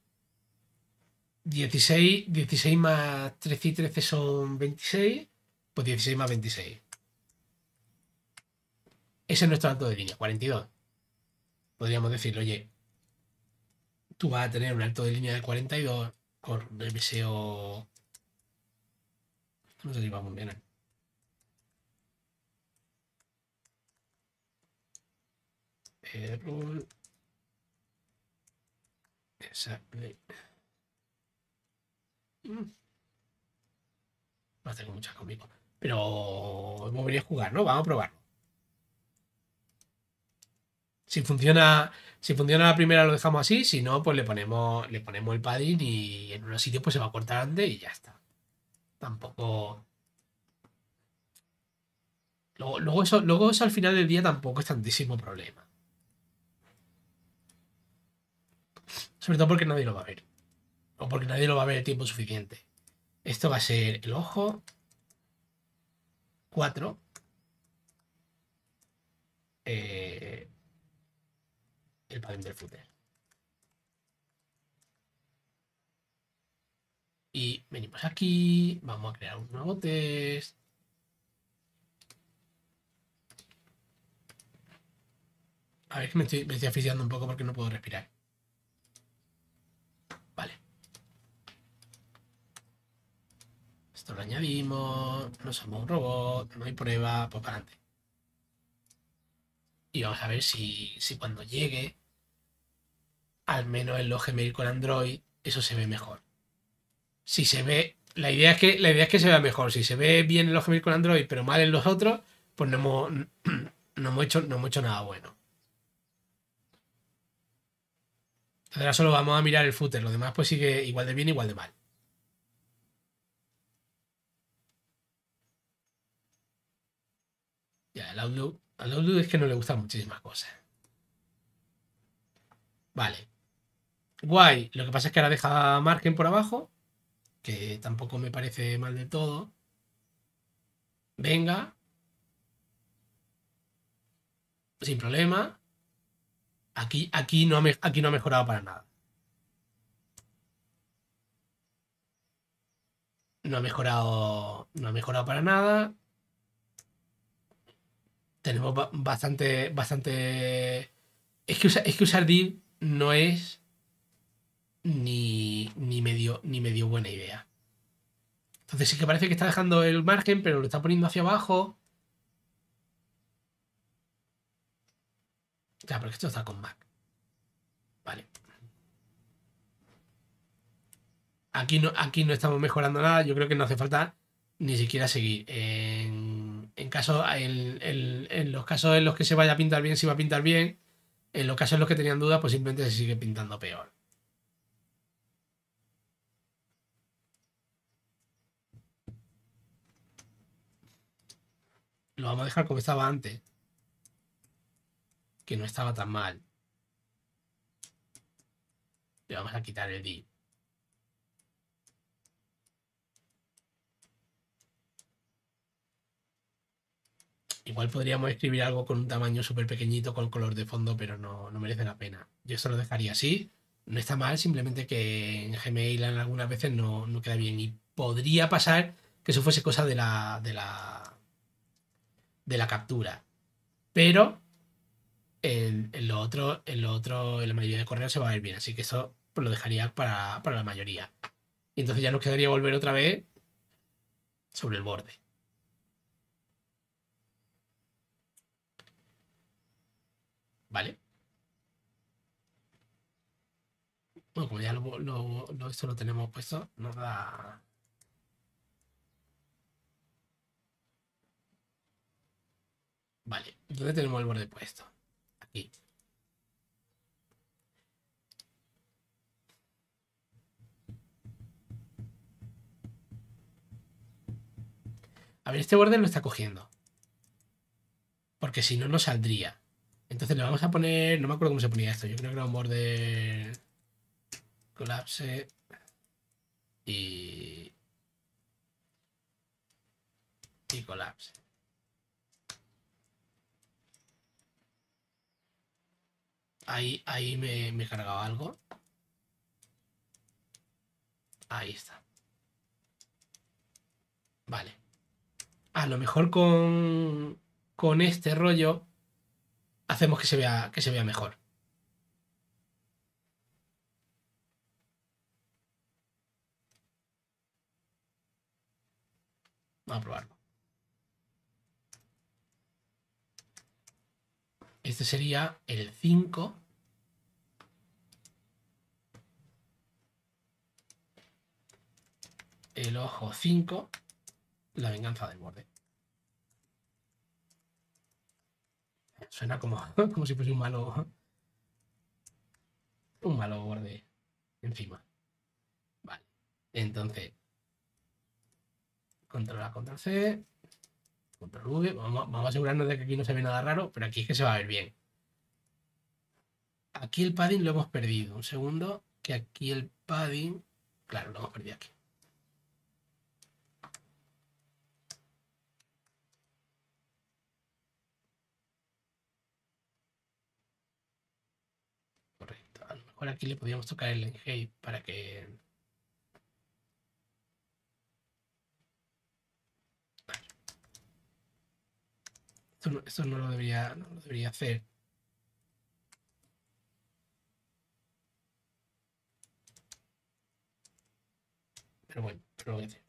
16, 16 más 13 y 13 son 26, pues 16 más 26. Ese es nuestro alto de línea, 42. Podríamos decir, oye, tú vas a tener un alto de línea de 42 con el deseo No sé si va bien. ¿eh? Mm. Va a tener muchas conmigo. Pero hemos a jugar, ¿no? Vamos a probar. Si funciona, si funciona la primera lo dejamos así, si no, pues le ponemos, le ponemos el padding y en unos sitios pues se va a cortar antes y ya está. Tampoco... Luego, eso, luego eso al final del día tampoco es tantísimo problema. Sobre todo porque nadie lo va a ver. O porque nadie lo va a ver el tiempo suficiente. Esto va a ser el ojo. 4. Eh, el padding del footer. Y venimos aquí, vamos a crear un nuevo test. A ver, me estoy, me estoy asfixiando un poco porque no puedo respirar. Vale. Esto lo añadimos, no somos un robot, no hay prueba, pues para adelante. Y vamos a ver si, si cuando llegue al menos en los Gmail con Android, eso se ve mejor. Si se ve, la idea es que, la idea es que se vea mejor. Si se ve bien en los Gmail con Android, pero mal en los otros, pues no hemos, no hemos, hecho, no hemos hecho nada bueno. Ahora solo vamos a mirar el footer, lo demás pues sigue igual de bien, igual de mal. Ya, el Outlook, el Outlook es que no le gustan muchísimas cosas. Vale guay. Lo que pasa es que ahora deja margen por abajo, que tampoco me parece mal de todo. Venga. Sin problema. Aquí, aquí, no, ha, aquí no ha mejorado para nada. No ha mejorado. No ha mejorado para nada. Tenemos bastante. bastante. Es que, es que usar div no es ni, ni, me dio, ni me buena idea. Entonces sí que parece que está dejando el margen, pero lo está poniendo hacia abajo. ya porque esto está con Mac. Vale. Aquí no, aquí no estamos mejorando nada. Yo creo que no hace falta ni siquiera seguir. En, caso, los casos en los que se vaya a pintar bien, si va a pintar bien. En los casos en los que tenían dudas, pues simplemente se sigue pintando peor. lo vamos a dejar como estaba antes. Que no estaba tan mal. Le vamos a quitar el div. Igual podríamos escribir algo con un tamaño súper pequeñito con color de fondo, pero no, no merece la pena. Yo esto lo dejaría así. No está mal, simplemente que en Gmail algunas veces no, no queda bien. Y podría pasar que eso fuese cosa de la, de la de la captura. Pero en, lo otro, en otro, en la mayoría de correos se va a ver bien. Así que eso lo dejaría para, para la mayoría. Y entonces ya nos quedaría volver otra vez sobre el borde. ¿Vale? Bueno, como ya lo, esto lo tenemos puesto, nos da Vale, ¿dónde tenemos el borde puesto? Aquí. A ver, este borde lo está cogiendo. Porque si no, no saldría. Entonces le vamos a poner... No me acuerdo cómo se ponía esto. Yo creo que era un borde... Colapse. Y... Y colapse. Ahí, me, me he cargado algo. Ahí está. Vale. A lo mejor con, este rollo hacemos que se vea, que se vea mejor. Vamos a probarlo. Este sería el 5. El ojo 5. La venganza del borde. Suena como, como si fuese un malo. Un malo borde encima. Vale. Entonces. Control A, control C. Contra Vamos, a asegurarnos de que aquí no se ve nada raro, pero aquí es que se va a ver bien. Aquí el padding lo hemos perdido. Un segundo, que aquí el padding... Claro, lo hemos perdido aquí. Correcto. A lo mejor aquí le podríamos tocar el engage para que Eso no, no lo debería, no lo debería hacer. Pero bueno, pero lo voy a hacer.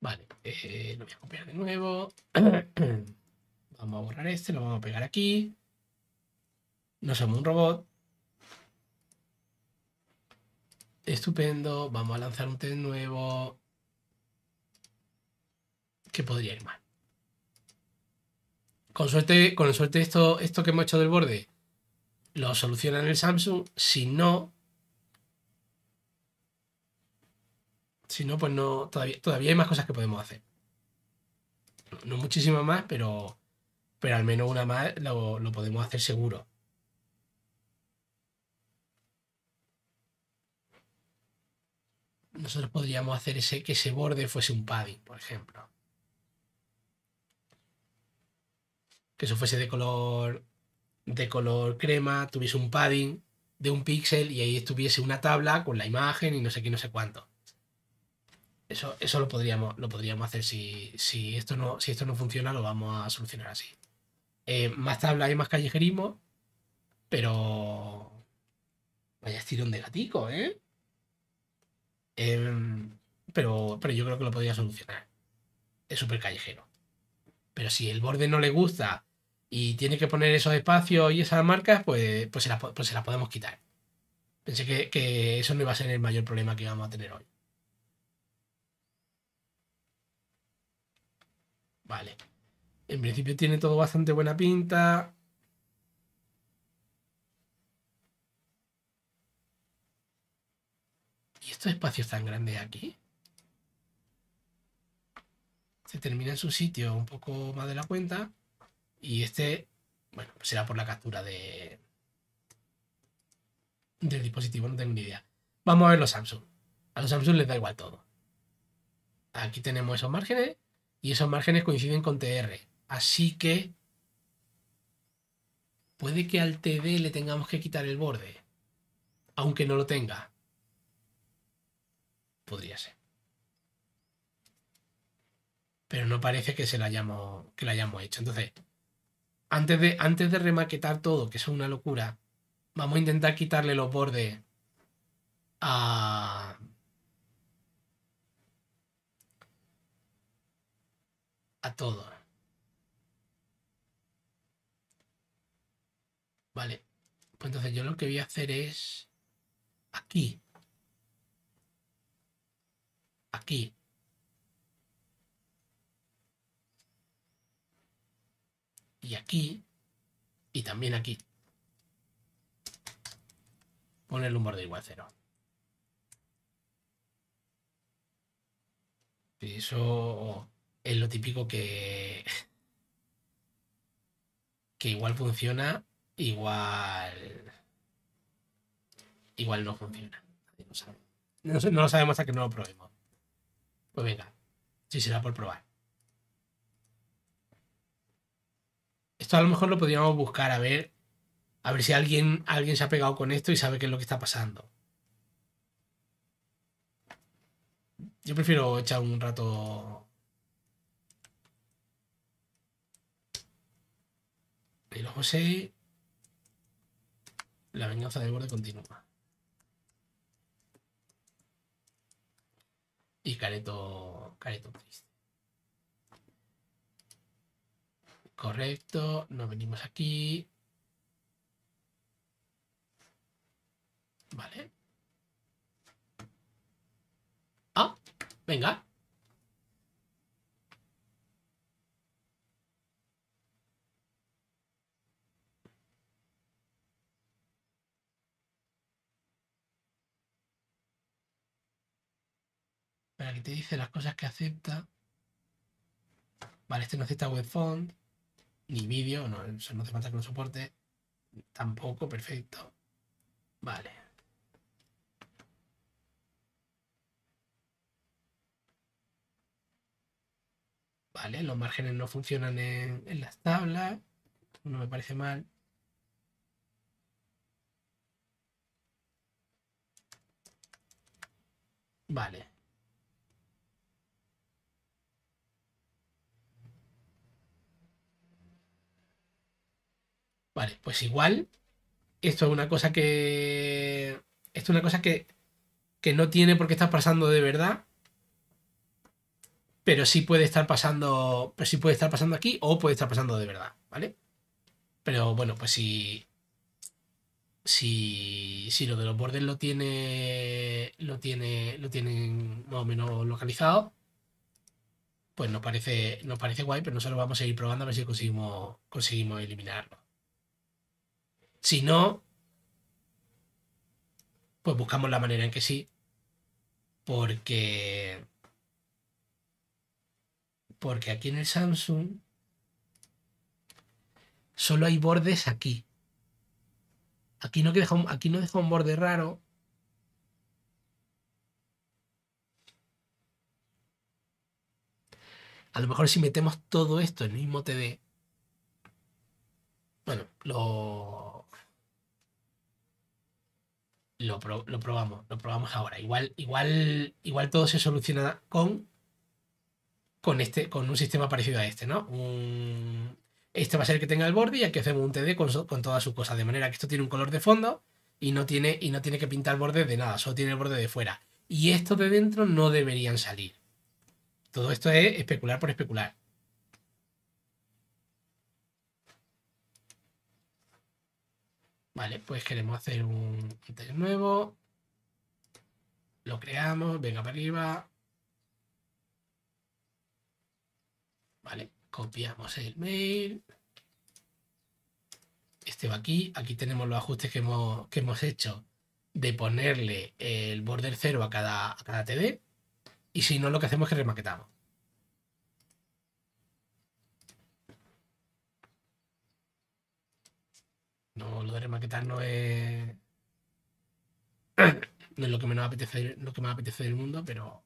Vale, eh, lo voy a copiar de nuevo. Vamos a borrar este, lo vamos a pegar aquí. No somos un robot. Estupendo. Vamos a lanzar un test nuevo. Que podría ir mal. Con suerte, con suerte esto, esto que hemos hecho del borde lo soluciona en el Samsung. Si no, si no, pues no, todavía, todavía hay más cosas que podemos hacer. No muchísimas más, pero pero al menos una más lo, podemos hacer seguro. Nosotros podríamos hacer ese, que ese borde fuese un padding, por ejemplo. Que eso fuese de color, de color crema, tuviese un padding de un píxel y ahí estuviese una tabla con la imagen y no sé qué, no sé cuánto. Eso, eso lo podríamos, lo podríamos hacer. Si, si, esto no, si esto no funciona, lo vamos a solucionar así. Eh, más tabla y más callejerismo, pero. Vaya estirón de gatico, ¿eh? Em, pero, pero yo creo que lo podría solucionar. Es súper callejero. Pero si el borde no le gusta y tiene que poner esos espacios y esas marcas, pues, pues, pues, se, las, podemos quitar. Pensé que, que, eso no iba a ser el mayor problema que vamos a tener hoy. Vale. En principio tiene todo bastante buena pinta. ¿Y estos espacios tan grandes aquí? Se termina en su sitio un poco más de la cuenta. Y este, bueno, pues será por la captura de del dispositivo, no tengo ni idea. Vamos a ver los Samsung. A los Samsung les da igual todo. Aquí tenemos esos márgenes y esos márgenes coinciden con TR. Así que puede que al TD le tengamos que quitar el borde, aunque no lo tenga. Podría ser. Pero no parece que se la hayamos, que lo hayamos hecho. Entonces, antes de, antes de remaquetar todo, que es una locura, vamos a intentar quitarle los bordes a... a Vale, pues entonces yo lo que voy a hacer es aquí. Aquí. Y aquí. Y también aquí. poner un borde igual a cero. eso es lo típico que... que igual funciona igual. Igual no funciona. No, no, lo sabemos hasta que no lo probemos. Pues venga, si será por probar. Esto a lo mejor lo podríamos buscar a ver. A ver si alguien, alguien se ha pegado con esto y sabe qué es lo que está pasando. Yo prefiero echar un rato. Pero sé... La venganza de borde continúa. Y careto, careto triste. Correcto, nos venimos aquí. Vale. Ah, venga. Para que te dice las cosas que acepta. Vale, este no acepta web font, ni vídeo, no, eso no hace falta que soporte. Tampoco, perfecto. Vale. Vale, los márgenes no funcionan en las tablas. No me parece mal. Vale. Vale, pues igual, esto es una cosa que. Esto es una cosa que, no tiene por qué estar pasando de verdad. Pero sí puede estar pasando. Pero sí puede estar pasando aquí o puede estar pasando de verdad, ¿vale? Pero bueno, pues si. Si, lo de los bordes lo tiene. Lo tiene. Lo tienen más o menos localizado pues nos parece, nos parece guay, pero nosotros vamos a ir probando a ver si conseguimos, conseguimos eliminarlo. Si no, pues buscamos la manera en que sí, porque porque aquí en el Samsung solo hay bordes aquí. Aquí no, deja un, aquí no deja un borde raro. A lo mejor si metemos todo esto en el mismo TD. bueno, lo, lo, probamos, lo probamos ahora. Igual, igual, igual todo se soluciona con, con, este, con un sistema parecido a este, ¿no? este va a ser el que tenga el borde y que hacemos un TD con, con todas sus cosas. De manera que esto tiene un color de fondo y no tiene, y no tiene que pintar borde de nada, solo tiene el borde de fuera. Y estos de dentro no deberían salir. Todo esto es especular por especular. Vale, pues queremos hacer un nuevo. Lo creamos, venga para arriba. Vale, copiamos el mail. Este va aquí. Aquí tenemos los ajustes que hemos, hemos hecho de ponerle el border cero a cada, a cada TD. Y si no, lo que hacemos es que remaquetamos. No, lo de remaquetar no es. No lo que menos apetece, lo que más apetece del mundo, pero.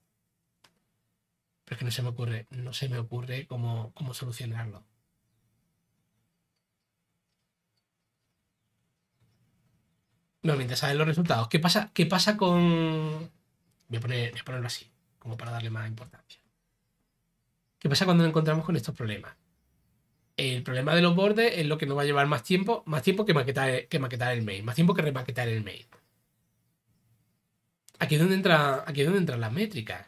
es que no se me ocurre, no se me ocurre cómo, solucionarlo. No, mientras sabes los resultados. ¿Qué pasa, qué pasa con. voy a ponerlo así, como para darle más importancia. ¿Qué pasa cuando nos encontramos con estos problemas? El problema de los bordes es lo que nos va a llevar más tiempo, más tiempo que maquetar, que el mail, más tiempo que remaquetar el mail. Aquí es donde entra, aquí es donde entran las métricas.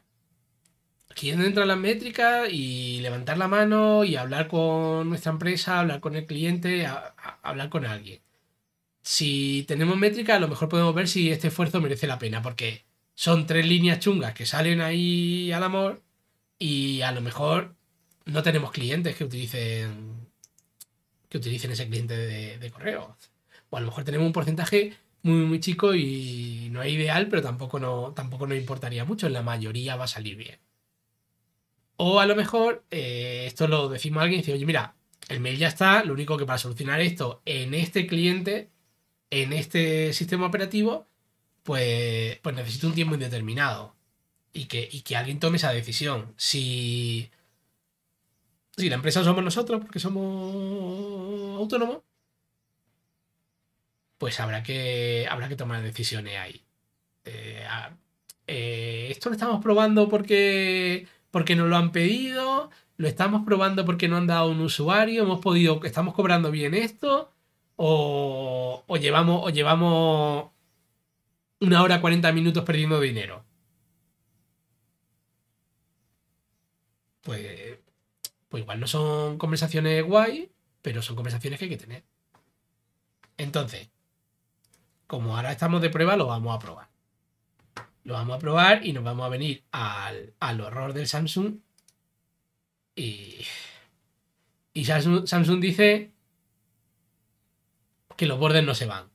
Aquí es donde entran las métricas y levantar la mano y hablar con nuestra empresa, hablar con el cliente, hablar con alguien. Si tenemos métricas, a lo mejor podemos ver si este esfuerzo merece la pena, porque son tres líneas chungas que salen ahí al amor y a lo mejor no tenemos clientes que utilicen que utilicen ese cliente de, correo. O a lo mejor tenemos un porcentaje muy, muy chico y no es ideal, pero tampoco no, tampoco nos importaría mucho. En La mayoría va a salir bien. O a lo mejor, eh, esto lo decimos a alguien y dice, oye, mira, el mail ya está, lo único que para solucionar esto en este cliente, en este sistema operativo, pues, pues necesito un tiempo indeterminado. Y que, y que alguien tome esa decisión. Si Sí, la empresa somos nosotros porque somos autónomos. Pues habrá que, habrá que tomar decisiones ahí. Eh, eh, esto lo estamos probando porque, porque nos lo han pedido, lo estamos probando porque no han dado un usuario, hemos podido, estamos cobrando bien esto, o, o llevamos, o llevamos una hora 40 minutos perdiendo dinero. Pues pues igual no son conversaciones guay, pero son conversaciones que hay que tener. Entonces, como ahora estamos de prueba, lo vamos a probar. Lo vamos a probar y nos vamos a venir al, horror del Samsung. Y, y Samsung, dice que los bordes no se van.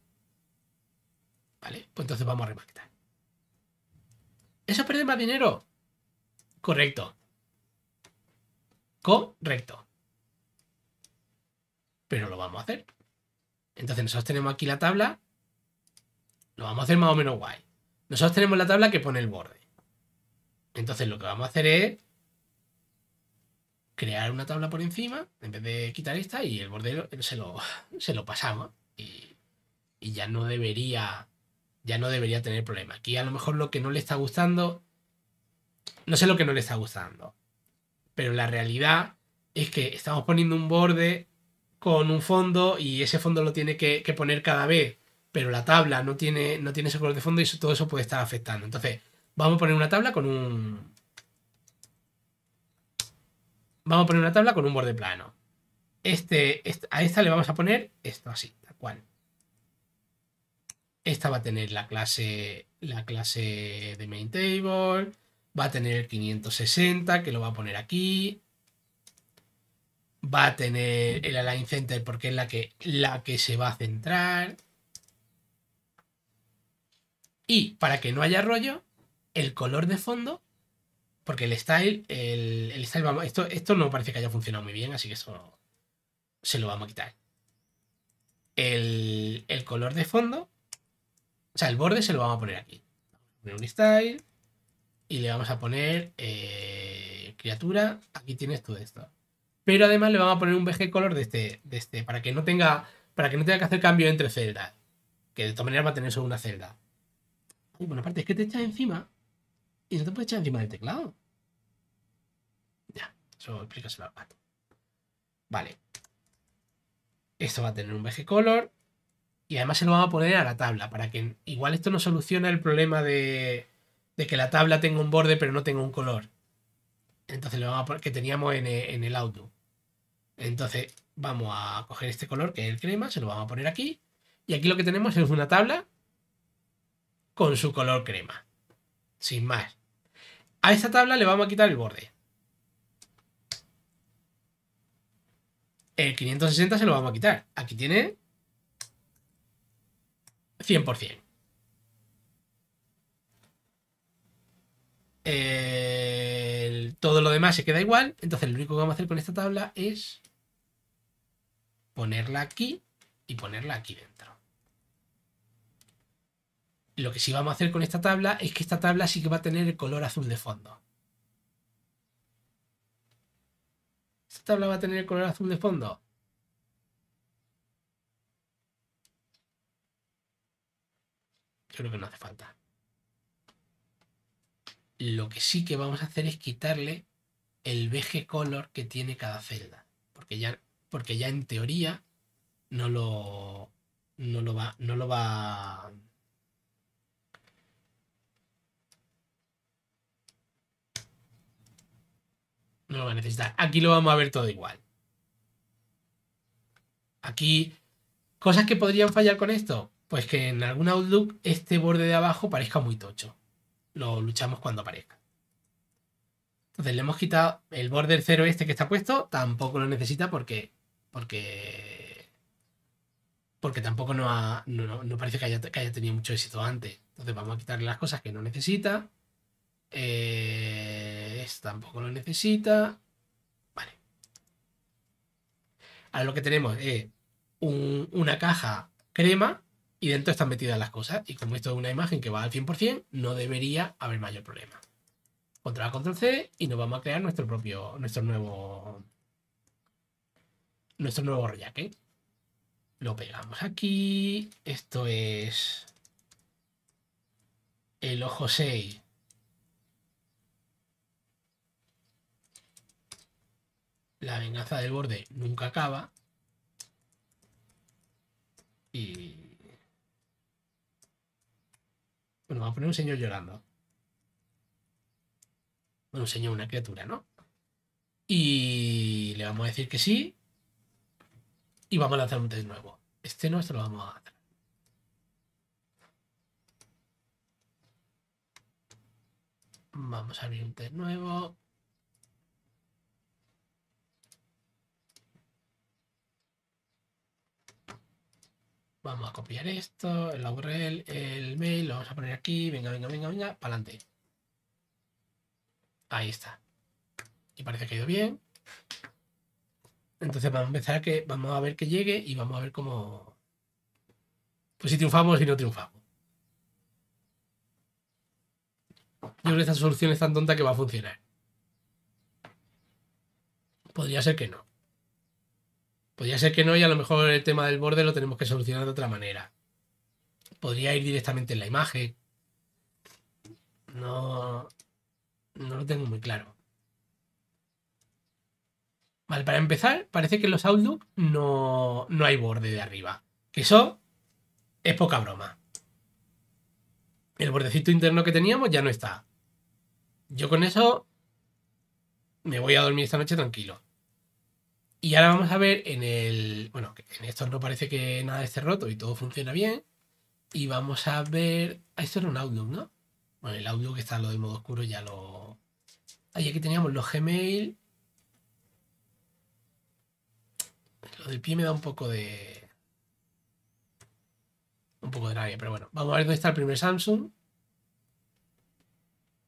Vale, pues entonces vamos a remarcar. ¿Eso pierde más dinero? Correcto recto Pero lo vamos a hacer. Entonces nosotros tenemos aquí la tabla. Lo vamos a hacer más o menos guay. Nosotros tenemos la tabla que pone el borde. Entonces lo que vamos a hacer es crear una tabla por encima, en vez de quitar esta, y el borde se lo, se lo pasamos. Y, y, ya no debería. Ya no debería tener problema. Aquí a lo mejor lo que no le está gustando. No sé lo que no le está gustando pero la realidad es que estamos poniendo un borde con un fondo y ese fondo lo tiene que, poner cada vez, pero la tabla no tiene, no tiene ese color de fondo y todo eso puede estar afectando. Entonces, vamos a poner una tabla con un... Vamos a poner una tabla con un borde plano. Este, este a esta le vamos a poner esto así, tal cual. Esta va a tener la clase, la clase de main table Va a tener el 560, que lo va a poner aquí. Va a tener el Align Center porque es la que, la que se va a centrar. Y para que no haya rollo, el color de fondo, porque el style, el, esto, esto no parece que haya funcionado muy bien, así que eso se lo vamos a quitar. El, color de fondo, o sea, el borde se lo vamos a poner aquí. un style y le vamos a poner eh, criatura, aquí tienes todo esto. Pero además le vamos a poner un VG color de este, este, para que no tenga, para que no tenga que hacer cambio entre celdas. Que de todas maneras va a tener solo una celda. Uy, bueno, aparte es que te echas encima y no te puedes echar encima del teclado. Ya, eso explícaselo al pato. Vale. Esto va a tener un VG color. Y además se lo vamos a poner a la tabla para que igual esto no soluciona el problema de, de que la tabla tenga un borde pero no tenga un color. Entonces lo vamos a poner que teníamos en, eh, en el auto Entonces vamos a coger este color que es el crema, se lo vamos a poner aquí. Y aquí lo que tenemos es una tabla con su color crema. Sin más. A esta tabla le vamos a quitar el borde. El 560 se lo vamos a quitar. Aquí tiene 100%. todo lo demás se queda igual. Entonces lo único que vamos a hacer con esta tabla es ponerla aquí y ponerla aquí dentro. Lo que sí vamos a hacer con esta tabla es que esta tabla sí que va a tener el color azul de fondo. ¿Esta tabla va a tener el color azul de fondo? creo que no hace falta. Lo que sí que vamos a hacer es quitarle el veje color que tiene cada celda, porque ya, porque ya en teoría no lo, lo va, no lo va, no lo va a necesitar. Aquí lo vamos a ver todo igual. Aquí, cosas que podrían fallar con esto, pues que en algún Outlook este borde de abajo parezca muy tocho lo luchamos cuando aparezca. Entonces le hemos quitado el border cero este que está puesto, tampoco lo necesita porque porque porque tampoco no, parece que haya, tenido mucho éxito antes. Entonces vamos a quitarle las cosas que no necesita. Eh, esto tampoco lo necesita. Vale. Ahora lo que tenemos es una caja crema y dentro están metidas las cosas. Y como esto es una imagen que va al 100%, no debería haber mayor problema. contra la Control C y nos vamos a crear nuestro propio, nuestro nuevo, nuestro nuevo rollaque. Lo pegamos aquí. Esto es el ojo 6. La venganza del borde nunca acaba. Y bueno, vamos a poner un señor llorando. Bueno, un señor, una criatura, ¿no? Y le vamos a decir que sí. Y vamos a lanzar un test nuevo. Este no, este lo vamos a hacer. Vamos a abrir un test nuevo. Vamos a copiar esto, el URL, el mail, lo vamos a poner aquí, venga, venga, venga, venga, para Ahí está. Y parece que ha ido bien. Entonces vamos a empezar que vamos a ver que llegue y vamos a ver cómo. Pues si triunfamos o si no triunfamos. Yo creo que esta solución es tan tonta que va a funcionar. Podría ser que no. Podría ser que no y a lo mejor el tema del borde lo tenemos que solucionar de otra manera. Podría ir directamente en la imagen. No, no lo tengo muy claro. Vale, para empezar, parece que en los Outlook no, no hay borde de arriba. Que eso es poca broma. El bordecito interno que teníamos ya no está. Yo con eso me voy a dormir esta noche tranquilo. Y ahora vamos a ver en el... Bueno, en esto no parece que nada esté roto y todo funciona bien. Y vamos a ver... Ah, esto era un audio, ¿no? Bueno, el audio que está lo de modo oscuro ya lo... Ahí aquí teníamos los Gmail. Lo del pie me da un poco de... Un poco de rabia, pero bueno. Vamos a ver dónde está el primer Samsung.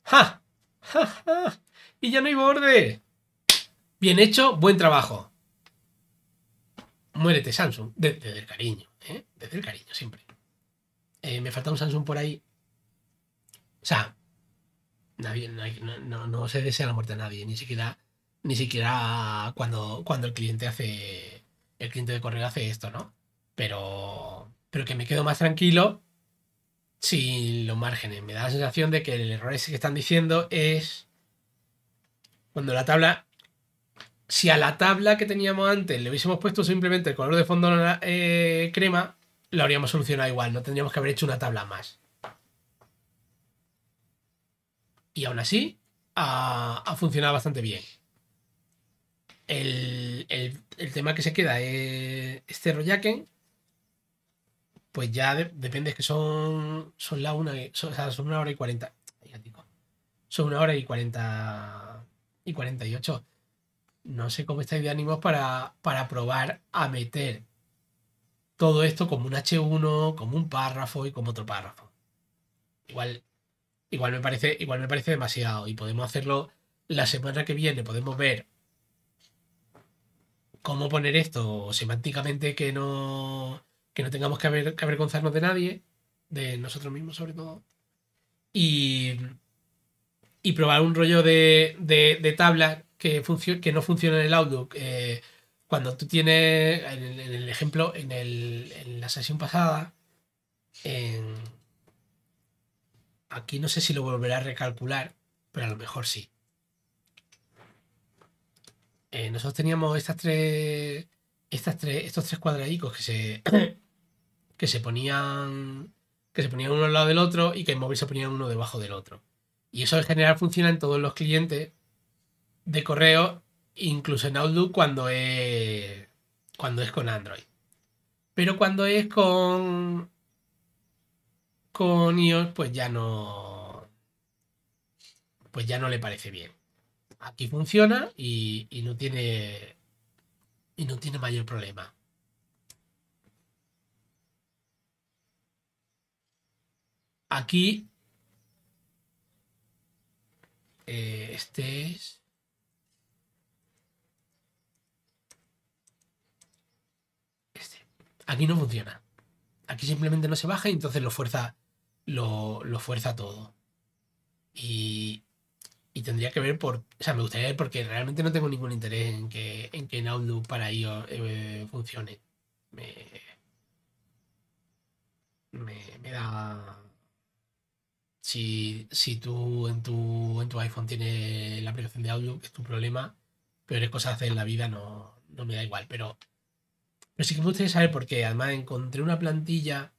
¡Ja! ¡Ja, ja! ¡Y ya no hay borde! Bien hecho, buen trabajo muérete Samsung, desde, el cariño, ¿eh? desde el cariño siempre. Eh, me falta un Samsung por ahí. O sea, nadie, no, se desea la muerte a nadie, ni siquiera, ni siquiera cuando, cuando el cliente hace, el cliente de correo hace esto, ¿no? Pero, pero que me quedo más tranquilo sin los márgenes. Me da la sensación de que el error ese que están diciendo es cuando la tabla si a la tabla que teníamos antes le hubiésemos puesto simplemente el color de fondo eh, crema, la habríamos solucionado igual, no tendríamos que haber hecho una tabla más. Y aún así, ha, funcionado bastante bien. El, tema que se queda es este Royaken. Pues ya depende, es que son, son la una, son, son una hora y cuarenta. Son una hora y cuarenta y cuarenta y ocho no sé cómo estáis de ánimos para, probar a meter todo esto como un H1, como un párrafo y como otro párrafo. Igual, igual, me parece, igual me parece demasiado y podemos hacerlo la semana que viene, podemos ver cómo poner esto semánticamente que no, no tengamos que, avergonzarnos de nadie, de nosotros mismos sobre todo, y, y probar un rollo de, de, de tabla que, no funciona en el Outlook. Eh, cuando tú tienes, en el, ejemplo, en, la sesión pasada, aquí no sé si lo volverá a recalcular, pero a lo mejor sí. Eh, nosotros teníamos estas tres, estas tres, estos tres cuadradicos que se, que se ponían que se ponían uno al lado del otro y que en móvil se ponían uno debajo del otro. Y eso en general funciona en todos los clientes de correo, incluso en Outlook cuando es, cuando es con Android. Pero cuando es con, con iOS, pues ya no. Pues ya no le parece bien. Aquí funciona y, y no tiene. Y no tiene mayor problema. Aquí. Eh, este es. Aquí no funciona. Aquí simplemente no se baja y entonces lo fuerza, lo, fuerza todo. Y, tendría que ver por. O sea, me gustaría ver porque realmente no tengo ningún interés en que en, que Outlook para ello eh, funcione. Me, me, da. Si, tú en tu, en tu iPhone tienes la aplicación de audio, que es tu problema, peores cosas hacer en la vida no, no me da igual. Pero pero sí que me gustaría saber por qué. Además, encontré una plantilla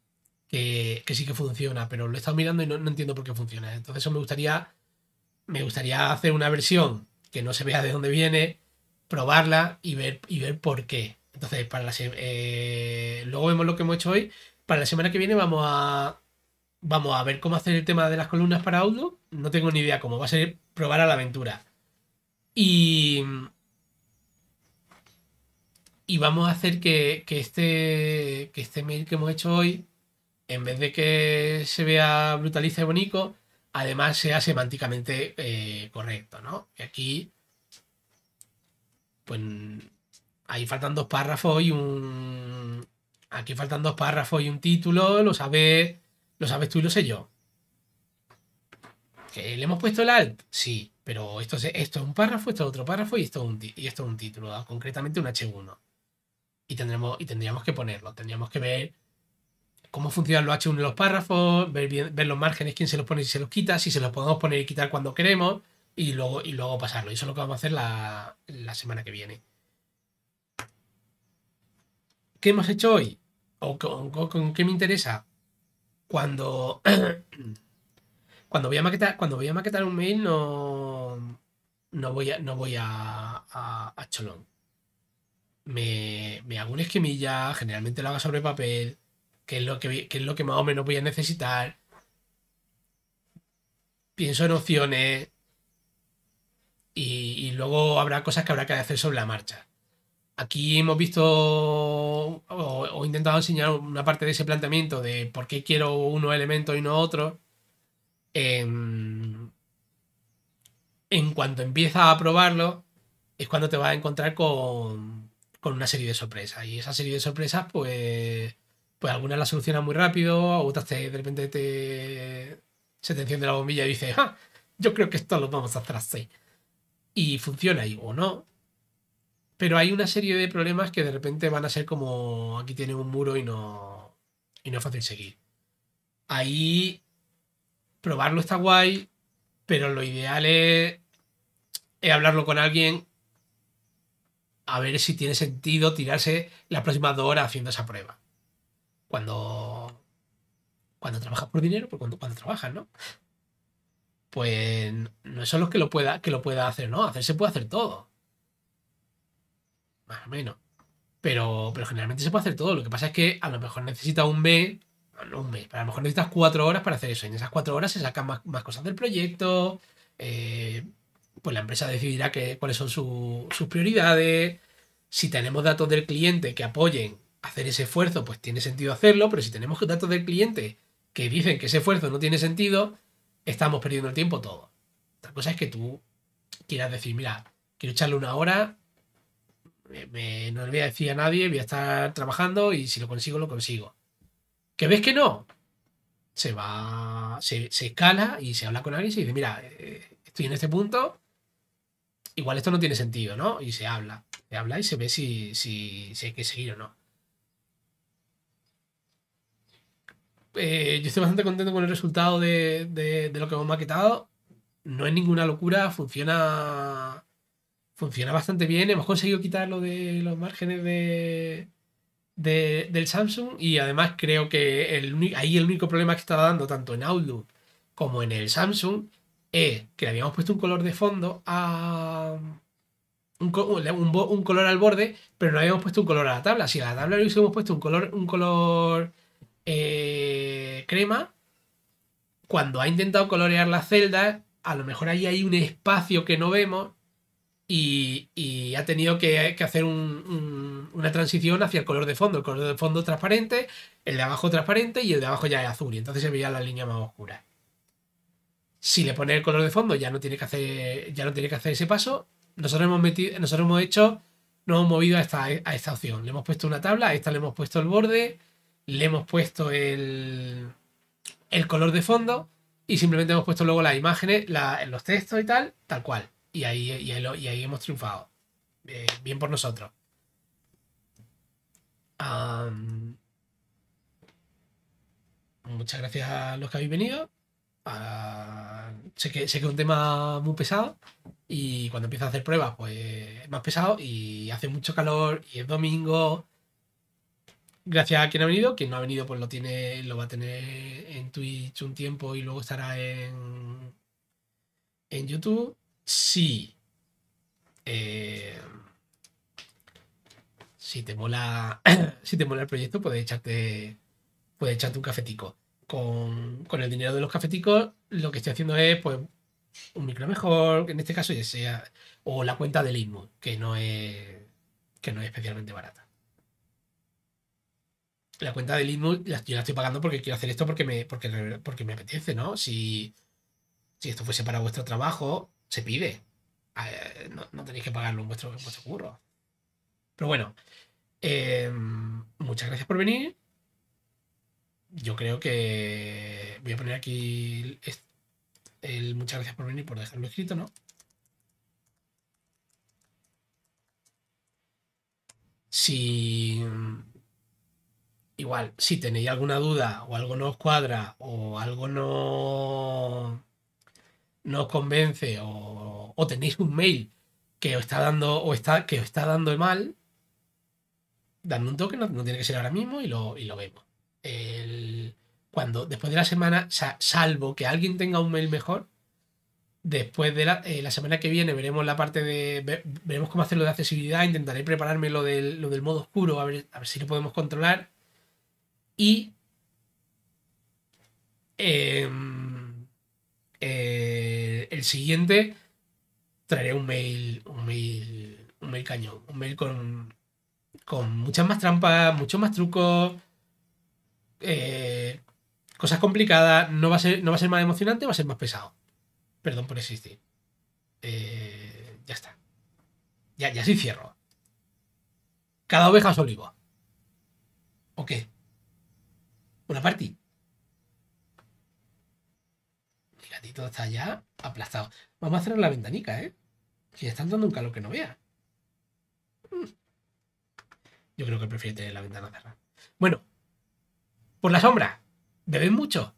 que, sí que funciona, pero lo he estado mirando y no, entiendo por qué funciona. Entonces, me gustaría. Me gustaría hacer una versión que no se vea de dónde viene, probarla y ver, y ver por qué. Entonces, para eh, luego vemos lo que hemos hecho hoy. Para la semana que viene vamos a. Vamos a ver cómo hacer el tema de las columnas para Outlook. No tengo ni idea cómo. Va a ser probar a la aventura. Y y vamos a hacer que, este, que este mail que hemos hecho hoy, en vez de que se vea brutalista y bonito, además sea semánticamente eh, correcto, ¿no? aquí, pues ahí faltan dos párrafos y un... Aquí faltan dos párrafos y un título, lo sabes, lo sabes tú y lo sé yo. le hemos puesto el alt? Sí, pero esto es, esto es un párrafo, esto es otro párrafo y esto es un, y esto un título, ah, concretamente un H1 y, tendremos, y tendríamos que ponerlo. Tendríamos que ver cómo funcionan los H1 y los párrafos, ver, los márgenes, quién se los pone y se los quita, si se los podemos poner y quitar cuando queremos y luego, y luego pasarlo. Y eso es lo que vamos a hacer la, semana que viene. ¿Qué hemos hecho hoy? ¿O con, qué me interesa? Cuando, cuando, voy a maquetar, cuando voy a maquetar un mail no, no voy no voy a Cholón me, hago un esquemilla, generalmente lo hago sobre papel, que es lo que, es lo que más o menos voy a necesitar. Pienso en opciones y, luego habrá cosas que habrá que hacer sobre la marcha. Aquí hemos visto o, intentado enseñar una parte de ese planteamiento de por qué quiero uno elemento y no otro. En, en cuanto empiezas a probarlo, es cuando te vas a encontrar con, con una serie de sorpresas. Y esa serie de sorpresas, pues, pues algunas las solucionan muy rápido, otras de repente te, se te enciende la bombilla y dices, ah, yo creo que esto lo vamos a hacer así. Y funciona y, o no. Pero hay una serie de problemas que de repente van a ser como aquí tiene un muro y no, y no es fácil seguir. Ahí probarlo está guay, pero lo ideal es, es hablarlo con alguien a ver si tiene sentido tirarse la próximas dos horas haciendo esa prueba. Cuando. Cuando trabajas por dinero, pues cuando, cuando trabajas, ¿no? Pues no es solo que lo pueda, que lo pueda hacer, ¿no? Hacerse puede hacer todo. Más o menos. Pero, pero generalmente se puede hacer todo. Lo que pasa es que a lo mejor necesitas un mes. No, un mes, pero a lo mejor necesitas cuatro horas para hacer eso. Y en esas cuatro horas se sacan más, más cosas del proyecto. Eh, pues la empresa decidirá cuáles son sus prioridades. Si tenemos datos del cliente que apoyen hacer ese esfuerzo, pues tiene sentido hacerlo, pero si tenemos datos del cliente que dicen que ese esfuerzo no tiene sentido, estamos perdiendo el tiempo todo. La cosa es que tú quieras decir, mira, quiero echarle una hora, no le voy a decir a nadie, voy a estar trabajando y si lo consigo, lo consigo. ¿Que ves que no? Se va, se, escala y se habla con alguien y se dice, mira, eh, estoy en este punto, igual esto no tiene sentido, ¿no? Y se habla, se habla y se ve si, hay que seguir o no. Eh, yo estoy bastante contento con el resultado de, lo que hemos maquetado. No es ninguna locura, funciona, funciona bastante bien. Hemos conseguido quitar lo de los márgenes de, del Samsung y además creo que el, ahí el único problema que estaba dando tanto en Outlook como en el Samsung es eh, que le habíamos puesto un color de fondo a. Un, color al borde, pero no habíamos puesto un color a la tabla. Si a la tabla le hubiésemos puesto un color, un color eh, crema, cuando ha intentado colorear las celdas, a lo mejor ahí hay un espacio que no vemos y, ha tenido que, hacer una transición hacia el color de fondo. El color de fondo transparente, el de abajo transparente y el de abajo ya es azul. Y entonces se veía la línea más oscura. Si le pone el color de fondo, ya no tiene que hacer, ya no tiene que hacer ese paso. Nosotros hemos, metido, nosotros hemos hecho, nos hemos movido a esta, opción. Le hemos puesto una tabla, a esta le hemos puesto el borde, le hemos puesto el, el color de fondo y simplemente hemos puesto luego las imágenes, los textos y tal, tal cual. Y ahí, y ahí, hemos triunfado. Eh, bien por nosotros. muchas gracias a los que habéis venido sé, que, sé que es un tema muy pesado y cuando empieza a hacer pruebas, pues es más pesado y hace mucho calor y es domingo. Gracias a quien ha venido, quien no ha venido, pues lo tiene, lo va a tener en Twitch un tiempo y luego estará en, en YouTube. Sí. Eh, si te mola si te mola el proyecto puedes echarte puedes echarte un cafetico con, el dinero de los cafeticos, lo que estoy haciendo es, pues, un micro mejor, en este caso ya sea, o la cuenta del Lismut, que no es, que no es especialmente barata. La cuenta del Lismut yo la estoy pagando porque quiero hacer esto porque me, porque, me apetece, ¿no? Si, esto fuese para vuestro trabajo, se pide. Ah, eh, no, tenéis que pagarlo en vuestro, en vuestro curro. Pero bueno, eh, muchas gracias por venir yo creo que voy a poner aquí el, muchas gracias por venir, por dejarlo escrito, ¿no? Si igual, si tenéis alguna duda o algo no os cuadra o algo no, no os convence o, tenéis un mail que os está dando o está que está dando mal, dando un toque, no, no tiene que ser ahora mismo y lo, y lo vemos el, cuando después de la semana, salvo que alguien tenga un mail mejor, después de la, eh, semana que viene veremos la parte de. veremos cómo hacerlo de accesibilidad. Intentaré prepararme lo del, lo del modo oscuro, a ver, a ver si lo podemos controlar. Y. Em, eh, el siguiente traeré un mail. Un mail. Un mail cañón. Un mail con. Con muchas más trampas, muchos más trucos eh, cosas complicadas, no va, a ser, no va a ser más emocionante, va a ser más pesado. Perdón por existir. Eh, ya está. Ya, ya sí cierro. Cada oveja es olivo. ¿O qué? Una party. El gatito está ya aplastado. Vamos a cerrar la ventanica, ¿eh? si están dando un calor que no vea. Hmm. Yo creo que prefiere tener la ventana cerrada. Bueno, por la sombra. Beben mucho.